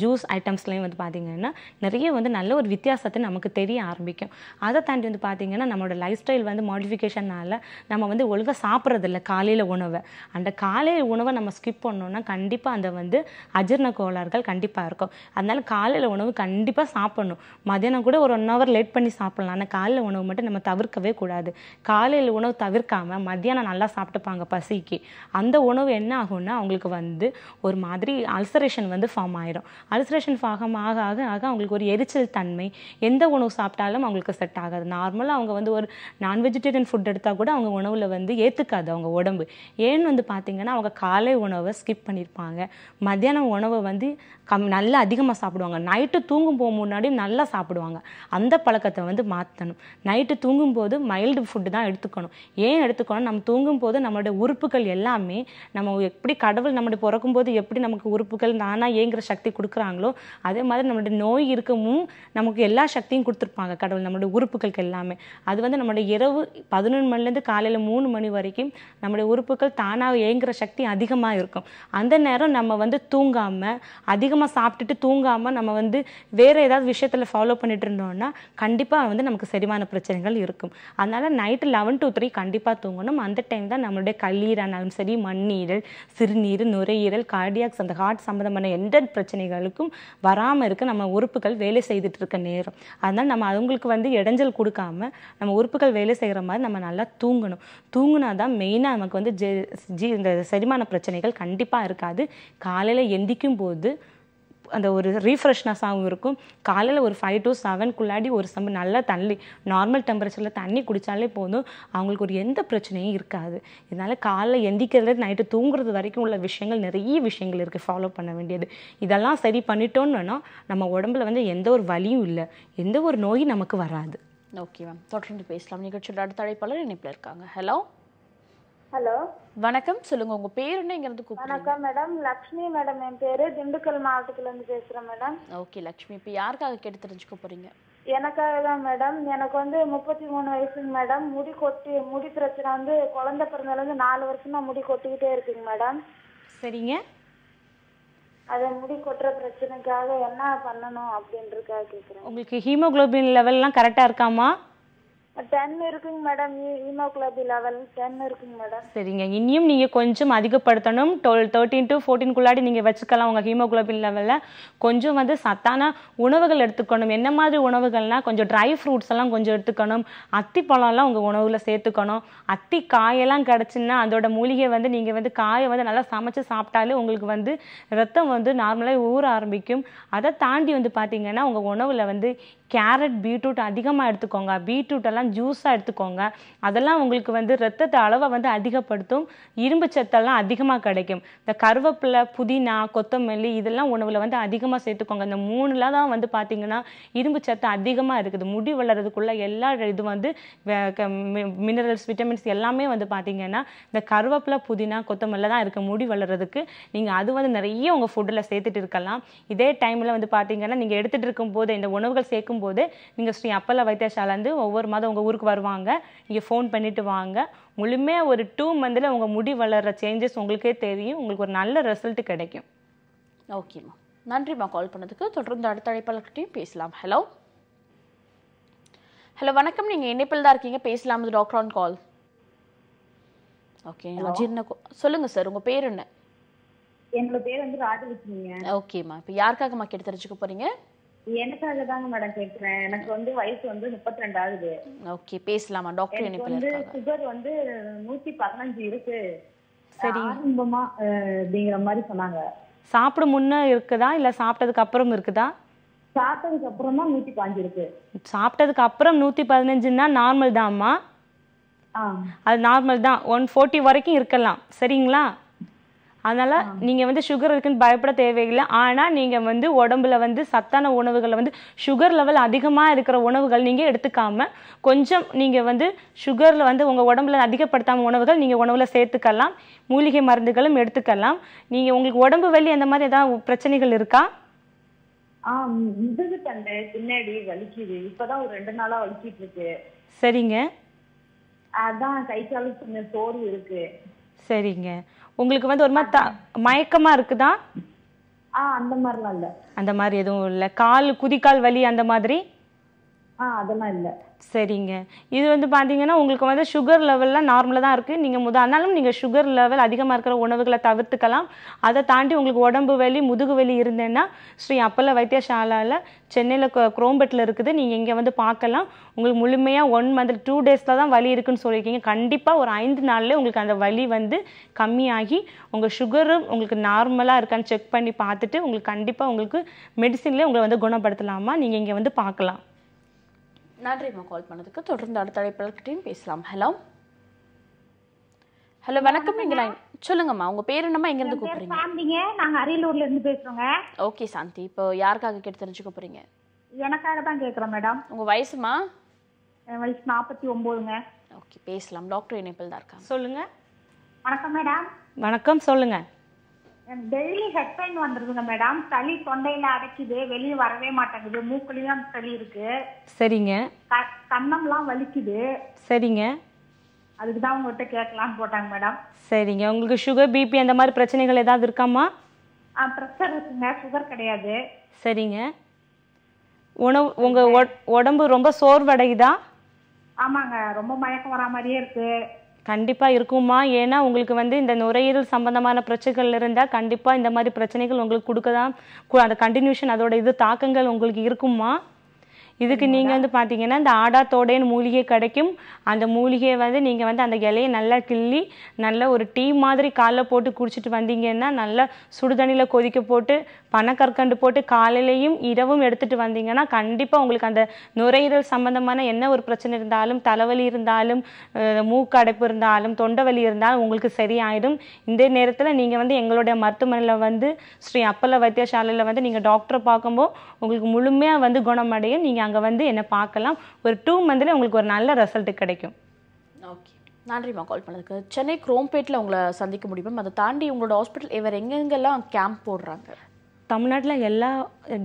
ஜூஸ் ஐட்டம்ஸ்லையும் வந்து பார்த்திங்கன்னா நிறைய வந்து நல்ல ஒரு வித்தியாசத்தை நமக்கு தெரிய ஆரம்பிக்கும் அதை தாண்டி வந்து பார்த்திங்கன்னா நம்மளோட லைஃப் ஸ்டைல் வந்து மாடிஃபிகேஷனால் நம்ம வந்து ஒழுங்காக சாப்பிட்றதில்ல காலையில் உணவை அந்த காலையில் உணவை நம்ம ஸ்கிப் பண்ணோன்னா கண்டிப்பாக அந்த வந்து அஜீர்ண கோளாறுகள் கண்டிப்பாக இருக்கும் அதனால் காலையில் உணவு கண்டிப்பாக சாப்பிட்ணும் மதியானம் கூட ஒரு ஒன் ஹவர் லேட் பண்ணி சாப்பிட்லாம் ஆனால் காலையில் உணவு மட்டும் நம்ம தவிர்க்கவே கூடாது காலையில் உணவு தவிர்க்காமல் இல்லாமல் மத்தியானம் நல்லா சாப்பிட்டுப்பாங்க பசிக்கு அந்த உணவு என்ன ஆகும்னா அவங்களுக்கு வந்து ஒரு மாதிரி அல்சரேஷன் வந்து ஃபார்ம் ஆயிரும் அல்சரேஷன் ஃபார்ம் ஆக ஆக ஆக அவங்களுக்கு ஒரு எரிச்சல் தன்மை எந்த உணவு சாப்பிட்டாலும் அவங்களுக்கு செட் ஆகாது நார்மலாக அவங்க வந்து ஒரு நான் வெஜிடேரியன் ஃபுட் எடுத்தால் கூட அவங்க உணவில் வந்து ஏற்றுக்காது அவங்க உடம்பு ஏன்னு வந்து பார்த்திங்கன்னா அவங்க காலை உணவை ஸ்கிப் பண்ணியிருப்பாங்க மத்தியானம் உணவை வந்து கம் நல்லா அதிகமாக சாப்பிடுவாங்க நைட்டு தூங்கும் போக முன்னாடியும் நல்லா சாப்பிடுவாங்க அந்த பழக்கத்தை வந்து மாற்றணும் நைட்டு தூங்கும்போது மைல்டு ஃபுட்டு தான் எடுத்துக்கணும் ஏன் எடுத்துக்கணும் நம்ம தூங்கும்போது நம்மளுடைய உறுப்புகள் எல்லாமே நம்ம எப்படி கடவுள் நம்மளுடைய பிறக்கும்போது எப்படி நமக்கு உறுப்புகள் நானாக ஏங்குற சக்தி கொடுக்குறாங்களோ அதே மாதிரி நம்மளுடைய நோய் இருக்கவும் நமக்கு எல்லா சக்தியும் கொடுத்துருப்பாங்க கடவுள் நம்மளுடைய உறுப்புகளுக்கு எல்லாமே அது வந்து நம்மளுடைய இரவு பதினொன்று மணிலேருந்து காலையில் மூணு மணி வரைக்கும் நம்மளுடைய உறுப்புகள் தானாக ஏங்குற சக்தி அதிகமாக இருக்கும் அந்த நேரம் நம்ம வந்து தூங்காமல் அதிகம் அதிகமாக சாப்பிட்டுட்டு தூங்காமல் நம்ம வந்து வேறு ஏதாவது விஷயத்தில் ஃபாலோ பண்ணிட்டு இருந்தோம்னா கண்டிப்பாக வந்து நமக்கு செரிமான பிரச்சனைகள் இருக்கும் அதனால் நைட்டு லெவன் டு த்ரீ கண்டிப்பாக தூங்கணும் அந்த டைம் தான் நம்மளுடைய கல்லீரானாலும் சரி மண்ணீரல் சிறுநீர் நுரையீரல் கார்டியாக்ஸ் அந்த ஹார்ட் சம்மந்தமான எந்த பிரச்சனைகளுக்கும் வராமல் இருக்க நம்ம உறுப்புகள் வேலை செய்துட்டு இருக்க நேரம் அதனால் நம்ம அவங்களுக்கு வந்து இடைஞ்சல் கொடுக்காம நம்ம உறுப்புகள் வேலை செய்கிற மாதிரி நம்ம நல்லா தூங்கணும் தூங்கினா தான் மெயினாக நமக்கு வந்து ஜி இந்த செரிமான பிரச்சனைகள் கண்டிப்பாக இருக்காது காலையில் எந்திக்கும் போது அந்த ஒரு ரீஃப்ரெஷ்னஸாகவும் இருக்கும் காலையில் ஒரு ஃபைவ் டு செவன்குள்ளாடி ஒரு சம்பு நல்லா தண்ணி நார்மல் டெம்பரேச்சரில் தண்ணி குடித்தாலே போதும் அவங்களுக்கு ஒரு எந்த பிரச்சனையும் இருக்காது இதனால் காலைல எந்திக்கிறது நைட்டு தூங்குறது வரைக்கும் உள்ள விஷயங்கள் நிறைய விஷயங்கள் இருக்குது ஃபாலோ பண்ண வேண்டியது இதெல்லாம் சரி பண்ணிட்டோன்னு நம்ம உடம்புல வந்து எந்த ஒரு வலியும் இல்லை எந்த ஒரு நோயும் நமக்கு வராது ஓகே மேம் தொடர்ந்து பேசலாம் நிகழ்ச்சியோட அடுத்த அழைப்பாளர் இணைப்பில் இருக்காங்க ஹலோ ஹலோ வணக்கம் சொல்லுங்க உங்க பேர் என்ன இங்க இருந்து வணக்கம் மேடம் லக்ஷ்மி மேடம் என் பேரு திண்டுக்கல் மாவட்டத்துல இருந்து பேசுறேன் மேடம் ஓகே லக்ஷ்மி இப்போ யாருக்காக கேட்டு தெரிஞ்சுக்க போறீங்க எனக்காக தான் மேடம் எனக்கு வந்து முப்பத்தி மூணு வயசுங்க மேடம் முடி கொட்டி முடி பிரச்சனை வந்து குழந்தை பிறந்ததுல இருந்து நாலு வருஷமா முடி கொட்டிக்கிட்டே இருக்குங்க மேடம் சரிங்க அதை முடி கொட்டுற பிரச்சனைக்காக என்ன பண்ணணும் அப்படின்றதுக்காக கேக்குறேன் உங்களுக்கு ஹீமோகுளோபின் லெவல்லாம் கரெக்டா இருக்காமா டென் இருக்குங்க மேடம் ஹீமோகுளோபி லெவல் டென் இருக்குங்க மேடம் சரிங்க இனியும் நீங்கள் கொஞ்சம் அதிகப்படுத்தணும் டுவெல் தேர்ட்டின் டு ஃபோர்டீன்குள்ளாடி நீங்கள் வச்சுக்கலாம் உங்கள் ஹீமோகுளோபின் லெவலில் கொஞ்சம் வந்து சத்தான உணவுகள் எடுத்துக்கணும் என்ன மாதிரி உணவுகள்னால் கொஞ்சம் ட்ரை ஃப்ரூட்ஸ் எல்லாம் கொஞ்சம் எடுத்துக்கணும் அத்தி பழம்லாம் உங்கள் உணவில் சேர்த்துக்கணும் அத்தி காயெல்லாம் கிடச்சுன்னா அதோட மூலிகை வந்து நீங்கள் வந்து காயை வந்து நல்லா சமைச்சு சாப்பிட்டாலே உங்களுக்கு வந்து ரத்தம் வந்து நார்மலாக ஊற ஆரம்பிக்கும் அதை தாண்டி வந்து பார்த்தீங்கன்னா உங்கள் உணவில் வந்து கேரட் பீட்ரூட் அதிகமாக எடுத்துக்கோங்க பீட்ரூட்டெல்லாம் ஜூஸாக எடுத்துக்கோங்க அதெல்லாம் உங்களுக்கு வந்து ரத்தத்தை அளவை வந்து அதிகப்படுத்தும் இரும்பு சத்தெல்லாம் அதிகமாக கிடைக்கும் இந்த கருவேப்பிலை புதினா கொத்தமல்லி இதெல்லாம் உணவில் வந்து அதிகமாக சேர்த்துக்கோங்க இந்த மூணுல தான் வந்து பார்த்தீங்கன்னா இரும்பு சத்து அதிகமாக இருக்குது முடி வளர்கிறதுக்குள்ளே எல்லா இது வந்து மினரல்ஸ் விட்டமின்ஸ் எல்லாமே வந்து பார்த்திங்கன்னா இந்த கருவேப்பிலை புதினா கொத்தமல்லி தான் இருக்குது முடி வளர்கிறதுக்கு நீங்கள் அது வந்து நிறைய உங்கள் ஃபுட்டில் சேர்த்துட்டு இருக்கலாம் இதே டைமில் வந்து பார்த்தீங்கன்னா நீங்கள் எடுத்துகிட்டு இருக்கும்போது இந்த உணவுகள் சேர்க்கும் இருக்கும்போது நீங்கள் ஸ்ரீ அப்பல்ல வைத்தியசாலேருந்து ஒவ்வொரு மாதம் உங்கள் ஊருக்கு வருவாங்க நீங்கள் ஃபோன் பண்ணிவிட்டு வாங்க முழுமையாக ஒரு டூ மந்தில் உங்கள் முடி வளர்கிற சேஞ்சஸ் உங்களுக்கே தெரியும் உங்களுக்கு ஒரு நல்ல ரிசல்ட் கிடைக்கும் ஓகேம்மா நன்றிம்மா கால் பண்ணதுக்கு தொடர்ந்து அடுத்த அழைப்பாளர்கிட்டையும் பேசலாம் ஹலோ ஹலோ வணக்கம் நீங்கள் இணைப்பில் தான் இருக்கீங்க பேசலாம் இது டாக்டர் ஆன் கால் ஓகே ஜீர்ண சார் உங்கள் பேர் என்ன என்னோட பேர் வந்து ராஜலட்சுமிங்க ஓகேம்மா இப்போ யாருக்காகம்மா கேட்டு தெரிஞ்சுக்க போகிறீங்க எனக்காக தாங்க மேடம் கேட்கிறேன் எனக்கு வந்து வயசு வந்து முப்பத்தி ரெண்டு ஆகுது ஓகே பேசலாமா டாக்டர் எனக்கு வந்து சுகர் வந்து நூத்தி பதினஞ்சு இருக்கு சரி ஆரம்பமா அப்படிங்கிற மாதிரி சொன்னாங்க சாப்பிடும் முன்ன இருக்குதா இல்ல சாப்பிட்டதுக்கு அப்புறம் இருக்குதா சாப்பிட்டதுக்கு அப்புறமா நூத்தி பாஞ்சு இருக்கு சாப்பிட்டதுக்கு அப்புறம் நூத்தி பதினஞ்சுன்னா நார்மல் தான்மா அது நார்மல் தான் ஒன் ஃபோர்ட்டி வரைக்கும் இருக்கலாம் சரிங்களா அதனால் நீங்கள் வந்து சுகர் இருக்குன்னு பயப்பட தேவையில்லை ஆனால் நீங்கள் வந்து உடம்புல வந்து சத்தான உணவுகளை வந்து சுகர் லெவல் அதிகமாக இருக்கிற உணவுகள் நீங்கள் எடுத்துக்காமல் கொஞ்சம் நீங்கள் வந்து சுகரில் வந்து உங்கள் உடம்புல அதிகப்படுத்தாமல் உணவுகள் நீங்கள் உணவில் சேர்த்துக்கலாம் மூலிகை மருந்துகளும் எடுத்துக்கலாம் நீங்கள் உங்களுக்கு உடம்பு வலி அந்த மாதிரி ஏதாவது பிரச்சனைகள் இருக்கா முதுகு பின்னாடி ஒரு ரெண்டு சரிங்க அதான் இருக்கு சரிங்க உங்களுக்கு வந்து ஒரு மாதிரி மயக்கமா இருக்குதா அந்த மாதிரிலாம் இல்ல அந்த மாதிரி எதுவும் இல்ல கால் குதிக்கால் வலி அந்த மாதிரி அதெல்லாம் இல்லை சரிங்க இது வந்து பார்த்தீங்கன்னா உங்களுக்கு வந்து சுகர் லெவல்லாம் நார்மலாக தான் இருக்குது நீங்கள் முத ஆனாலும் நீங்கள் சுகர் லெவல் அதிகமாக இருக்கிற உணவுகளை தவிர்த்துக்கலாம் அதை தாண்டி உங்களுக்கு உடம்பு வலி முதுகு வலி இருந்தேன்னா ஸ்ரீ அப்பல வைத்தியசாலாவில் சென்னையில் குரோம்பட்டில் இருக்குது நீங்கள் இங்கே வந்து பார்க்கலாம் உங்களுக்கு முழுமையாக ஒன் மந்த் டூ டேஸில் தான் வலி இருக்குன்னு சொல்லியிருக்கீங்க கண்டிப்பாக ஒரு ஐந்து நாளில் உங்களுக்கு அந்த வலி வந்து கம்மியாகி உங்கள் சுகரு உங்களுக்கு நார்மலாக இருக்கான்னு செக் பண்ணி பார்த்துட்டு உங்களுக்கு கண்டிப்பாக உங்களுக்கு மெடிசின்லேயே உங்களை வந்து குணப்படுத்தலாமா நீங்கள் இங்கே வந்து பார்க்கலாம் நன்றிம்மா கால் பண்ணதுக்கு தொடர்ந்து அடுத்த அழைப்பாளர்கிட்டையும் பேசலாம் ஹலோ ஹலோ வணக்கம் நீங்க சொல்லுங்கம்மா உங்க பேர் என்னம்மா எங்க இருந்து கூப்பிடுறீங்க சாந்திங்க நாங்க அரியலூர்ல இருந்து பேசுறோங்க ஓகே சாந்தி இப்போ யாருக்காக கேட்டு தெரிஞ்சுக்க போறீங்க எனக்காக தான் கேக்குறோம் மேடம் உங்க வயசுமா வயசு நாற்பத்தி ஒன்பதுங்க ஓகே பேசலாம் டாக்டர் இணைப்பில் தான் இருக்காங்க சொல்லுங்க வணக்கம் மேடம் வணக்கம் சொல்லுங்க டெய்லி ஹெட் பெயின் வந்துருதுங்க மேடம் சளி தொண்டையில அடைக்குது வெளியே வரவே மாட்டேங்குது மூக்குலயும் சளி இருக்கு சரிங்க கண்ணம்லாம் வலிக்குது சரிங்க அதுக்கு தான் உங்ககிட்ட கேட்கலான்னு போட்டாங்க மேடம் சரிங்க உங்களுக்கு சுகர் பிபி அந்த மாதிரி பிரச்சனைகள் ஏதாவது இருக்காமா ஆ ப்ரெஷர் இருக்குங்க சுகர் கிடையாது சரிங்க உணவு உங்க உடம்பு ரொம்ப சோர்வடையுதா ஆமாங்க ரொம்ப மயக்கம் வரா மாதிரியே இருக்கு கண்டிப்பாக இருக்குமா ஏன்னா உங்களுக்கு வந்து இந்த நுரையீரல் சம்பந்தமான பிரச்சனைகள் இருந்தால் கண்டிப்பாக இந்த மாதிரி பிரச்சனைகள் உங்களுக்கு கொடுக்க தான் அந்த கண்டினியூஷன் அதோட இது தாக்கங்கள் உங்களுக்கு இருக்குமா இதுக்கு நீங்கள் வந்து பார்த்தீங்கன்னா இந்த ஆடாத்தோடைன்னு மூலிகை கிடைக்கும் அந்த மூலிகையை வந்து நீங்கள் வந்து அந்த இலையை நல்லா கிள்ளி நல்ல ஒரு டீ மாதிரி காலில் போட்டு குடிச்சிட்டு வந்தீங்கன்னா நல்லா சுடுதண்ணியில் கொதிக்க போட்டு பனக்கற்கண்டு போட்டு காலையிலையும் இரவும் எடுத்துகிட்டு வந்தீங்கன்னா கண்டிப்பாக உங்களுக்கு அந்த நுரையீரல் சம்மந்தமான என்ன ஒரு பிரச்சனை இருந்தாலும் தலைவலி இருந்தாலும் மூக்கடைப்பு இருந்தாலும் தொண்டை வலி இருந்தாலும் உங்களுக்கு சரியாயிடும் இந்த நேரத்தில் நீங்கள் வந்து எங்களுடைய மருத்துவமனையில் வந்து ஸ்ரீ அப்பல்ல வைத்தியசாலையில் வந்து நீங்கள் டாக்டரை பார்க்கும்போது உங்களுக்கு முழுமையாக வந்து குணமடையும் நீங்கள் அங்கே வந்து என்னை பார்க்கலாம் ஒரு டூ மந்தில் உங்களுக்கு ஒரு நல்ல ரிசல்ட் கிடைக்கும் ஓகே நன்றிம்மா கால் பண்ணதுக்கு சென்னை குரோம்பேட்டில் உங்களை சந்திக்க முடியும் அதை தாண்டி உங்களோட ஹாஸ்பிட்டல் இவர் எங்கெங்கெல்லாம் கேம்ப் போடுறாங்க தமிழ்நாட்டில் எல்லா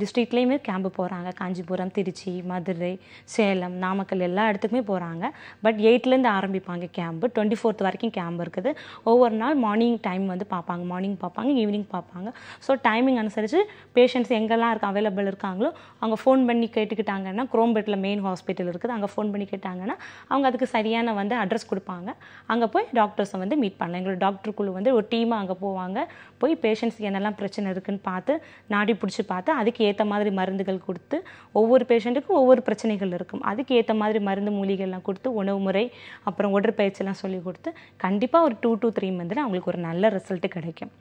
டிஸ்ட்ரிக்ட்லேயுமே கேம்பு போகிறாங்க காஞ்சிபுரம் திருச்சி மதுரை சேலம் நாமக்கல் எல்லா இடத்துக்குமே போகிறாங்க பட் எயிட்லேருந்து ஆரம்பிப்பாங்க கேம்பு டுவெண்ட்டி ஃபோர்த் வரைக்கும் கேம்ப் இருக்குது ஒவ்வொரு நாள் மார்னிங் டைம் வந்து பார்ப்பாங்க மார்னிங் பார்ப்பாங்க ஈவினிங் பார்ப்பாங்க ஸோ டைமிங் அனுசரித்து பேஷண்ட்ஸ் எங்கெல்லாம் இருக்க அவைலபிள் இருக்காங்களோ அவங்க ஃபோன் பண்ணி கேட்டுக்கிட்டாங்கன்னா குரோம்பேட்டில் மெயின் ஹாஸ்பிட்டல் இருக்குது அங்கே ஃபோன் பண்ணி கேட்டாங்கன்னா அவங்க அதுக்கு சரியான வந்து அட்ரஸ் கொடுப்பாங்க அங்கே போய் டாக்டர்ஸை வந்து மீட் பண்ணலாம் எங்களோட டாக்டர் குழு வந்து ஒரு டீமாக அங்கே போவாங்க போய் பேஷண்ட்ஸ்க்கு என்னெல்லாம் பிரச்சனை இருக்குதுன்னு பார்த்து நாடி பிடிச்சி பார்த்து அதுக்கு ஏற்ற மாதிரி மருந்துகள் கொடுத்து ஒவ்வொரு பேஷண்ட்டுக்கும் ஒவ்வொரு பிரச்சனைகள் இருக்கும் அதுக்கு ஏற்ற மாதிரி மருந்து மூலிகைலாம் கொடுத்து உணவு முறை அப்புறம் உடற்பயிற்சிலாம் சொல்லி கொடுத்து கண்டிப்பாக ஒரு டூ டு த்ரீ மந்தில் அவங்களுக்கு ஒரு நல்ல ரிசல்ட்டு கிடைக்கும்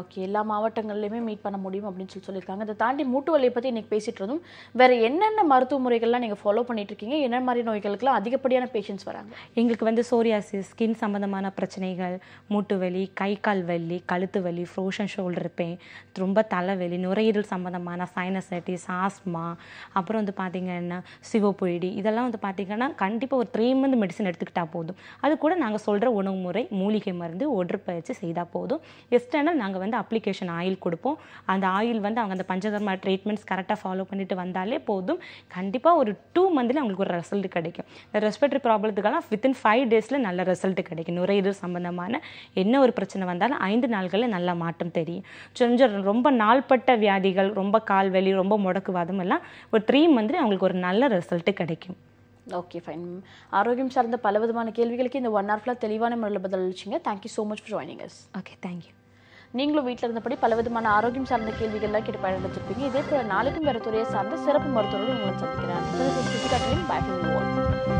ஓகே எல்லா மாவட்டங்கள்லையுமே மீட் பண்ண முடியும் அப்படின்னு சொல்லி சொல்லியிருக்காங்க அதை தாண்டி மூட்டு வலியை பற்றி இன்றைக்கி பேசிகிட்டு இருந்தோம் வேறு என்னென்ன மருத்துவ முறைகள்லாம் நீங்கள் ஃபாலோ பண்ணிகிட்ருக்கீங்க என்ன மாதிரி நோய்களுக்குலாம் அதிகப்படியான பேஷண்ட்ஸ் வராங்க எங்களுக்கு வந்து சோரியாசிஸ் ஸ்கின் சம்மந்தமான பிரச்சனைகள் மூட்டு வலி கை கால் வலி கழுத்து வலி ஃப்ரோஷன் ஷோல்டர் பெயின் ரொம்ப தலைவலி நுரையீரல் சம்மந்தமான சைனசைட்டிஸ் ஆஸ்மா அப்புறம் வந்து பார்த்திங்கன்னா சிவப்பொழிடி இதெல்லாம் வந்து பார்த்திங்கன்னா கண்டிப்பாக ஒரு த்ரீ மந்த் மெடிசன் எடுத்துக்கிட்டால் போதும் அது கூட நாங்கள் சொல்கிற உணவு முறை மூலிகை மருந்து ஒற்றுப்பயிற்சி செய்தால் போதும் எக்ஸ்டர்னல் நாங்கள் நாங்கள் வந்து அப்ளிகேஷன் ஆயில் கொடுப்போம் அந்த ஆயில் வந்து அவங்க அந்த பஞ்சகர்மா ட்ரீட்மெண்ட்ஸ் கரெக்டாக ஃபாலோ பண்ணிட்டு வந்தாலே போதும் கண்டிப்பாக ஒரு டூ மந்த்லேயே அவங்களுக்கு ஒரு ரிசல்ட் கிடைக்கும் இந்த ரெஸ்பிரட்டரி ப்ராப்ளத்துக்கெல்லாம் வித்தின் ஃபைவ் டேஸில் நல்ல ரிசல்ட் கிடைக்கும் நுரையீரல் சம்மந்தமான என்ன ஒரு பிரச்சனை வந்தாலும் ஐந்து நாள்களில் நல்ல மாற்றம் தெரியும் கொஞ்சம் ரொம்ப நாள்பட்ட வியாதிகள் ரொம்ப வலி ரொம்ப முடக்குவாதம் எல்லாம் ஒரு த்ரீ மந்த்லி அவங்களுக்கு ஒரு நல்ல ரிசல்ட் கிடைக்கும் ஓகே ஃபைன் ஆரோக்கியம் சார்ந்த பல விதமான கேள்விகளுக்கு இந்த ஒன் ஹவர் ஃபுல்லாக தெளிவான முறையில் அளிச்சிங்க thank you so much for joining us okay thank you நீங்களும் வீட்டில் இருந்தபடி பல விதமான ஆரோக்கியம் சார்ந்த கேள்விகள்லாம் கேட்டு பயன்படுத்திருப்பீங்க இதே போல நாளைக்கும் வேறு துறையை சார்ந்த சிறப்பு மருத்துவர்கள் உங்களை சந்திக்கிறார் பாய்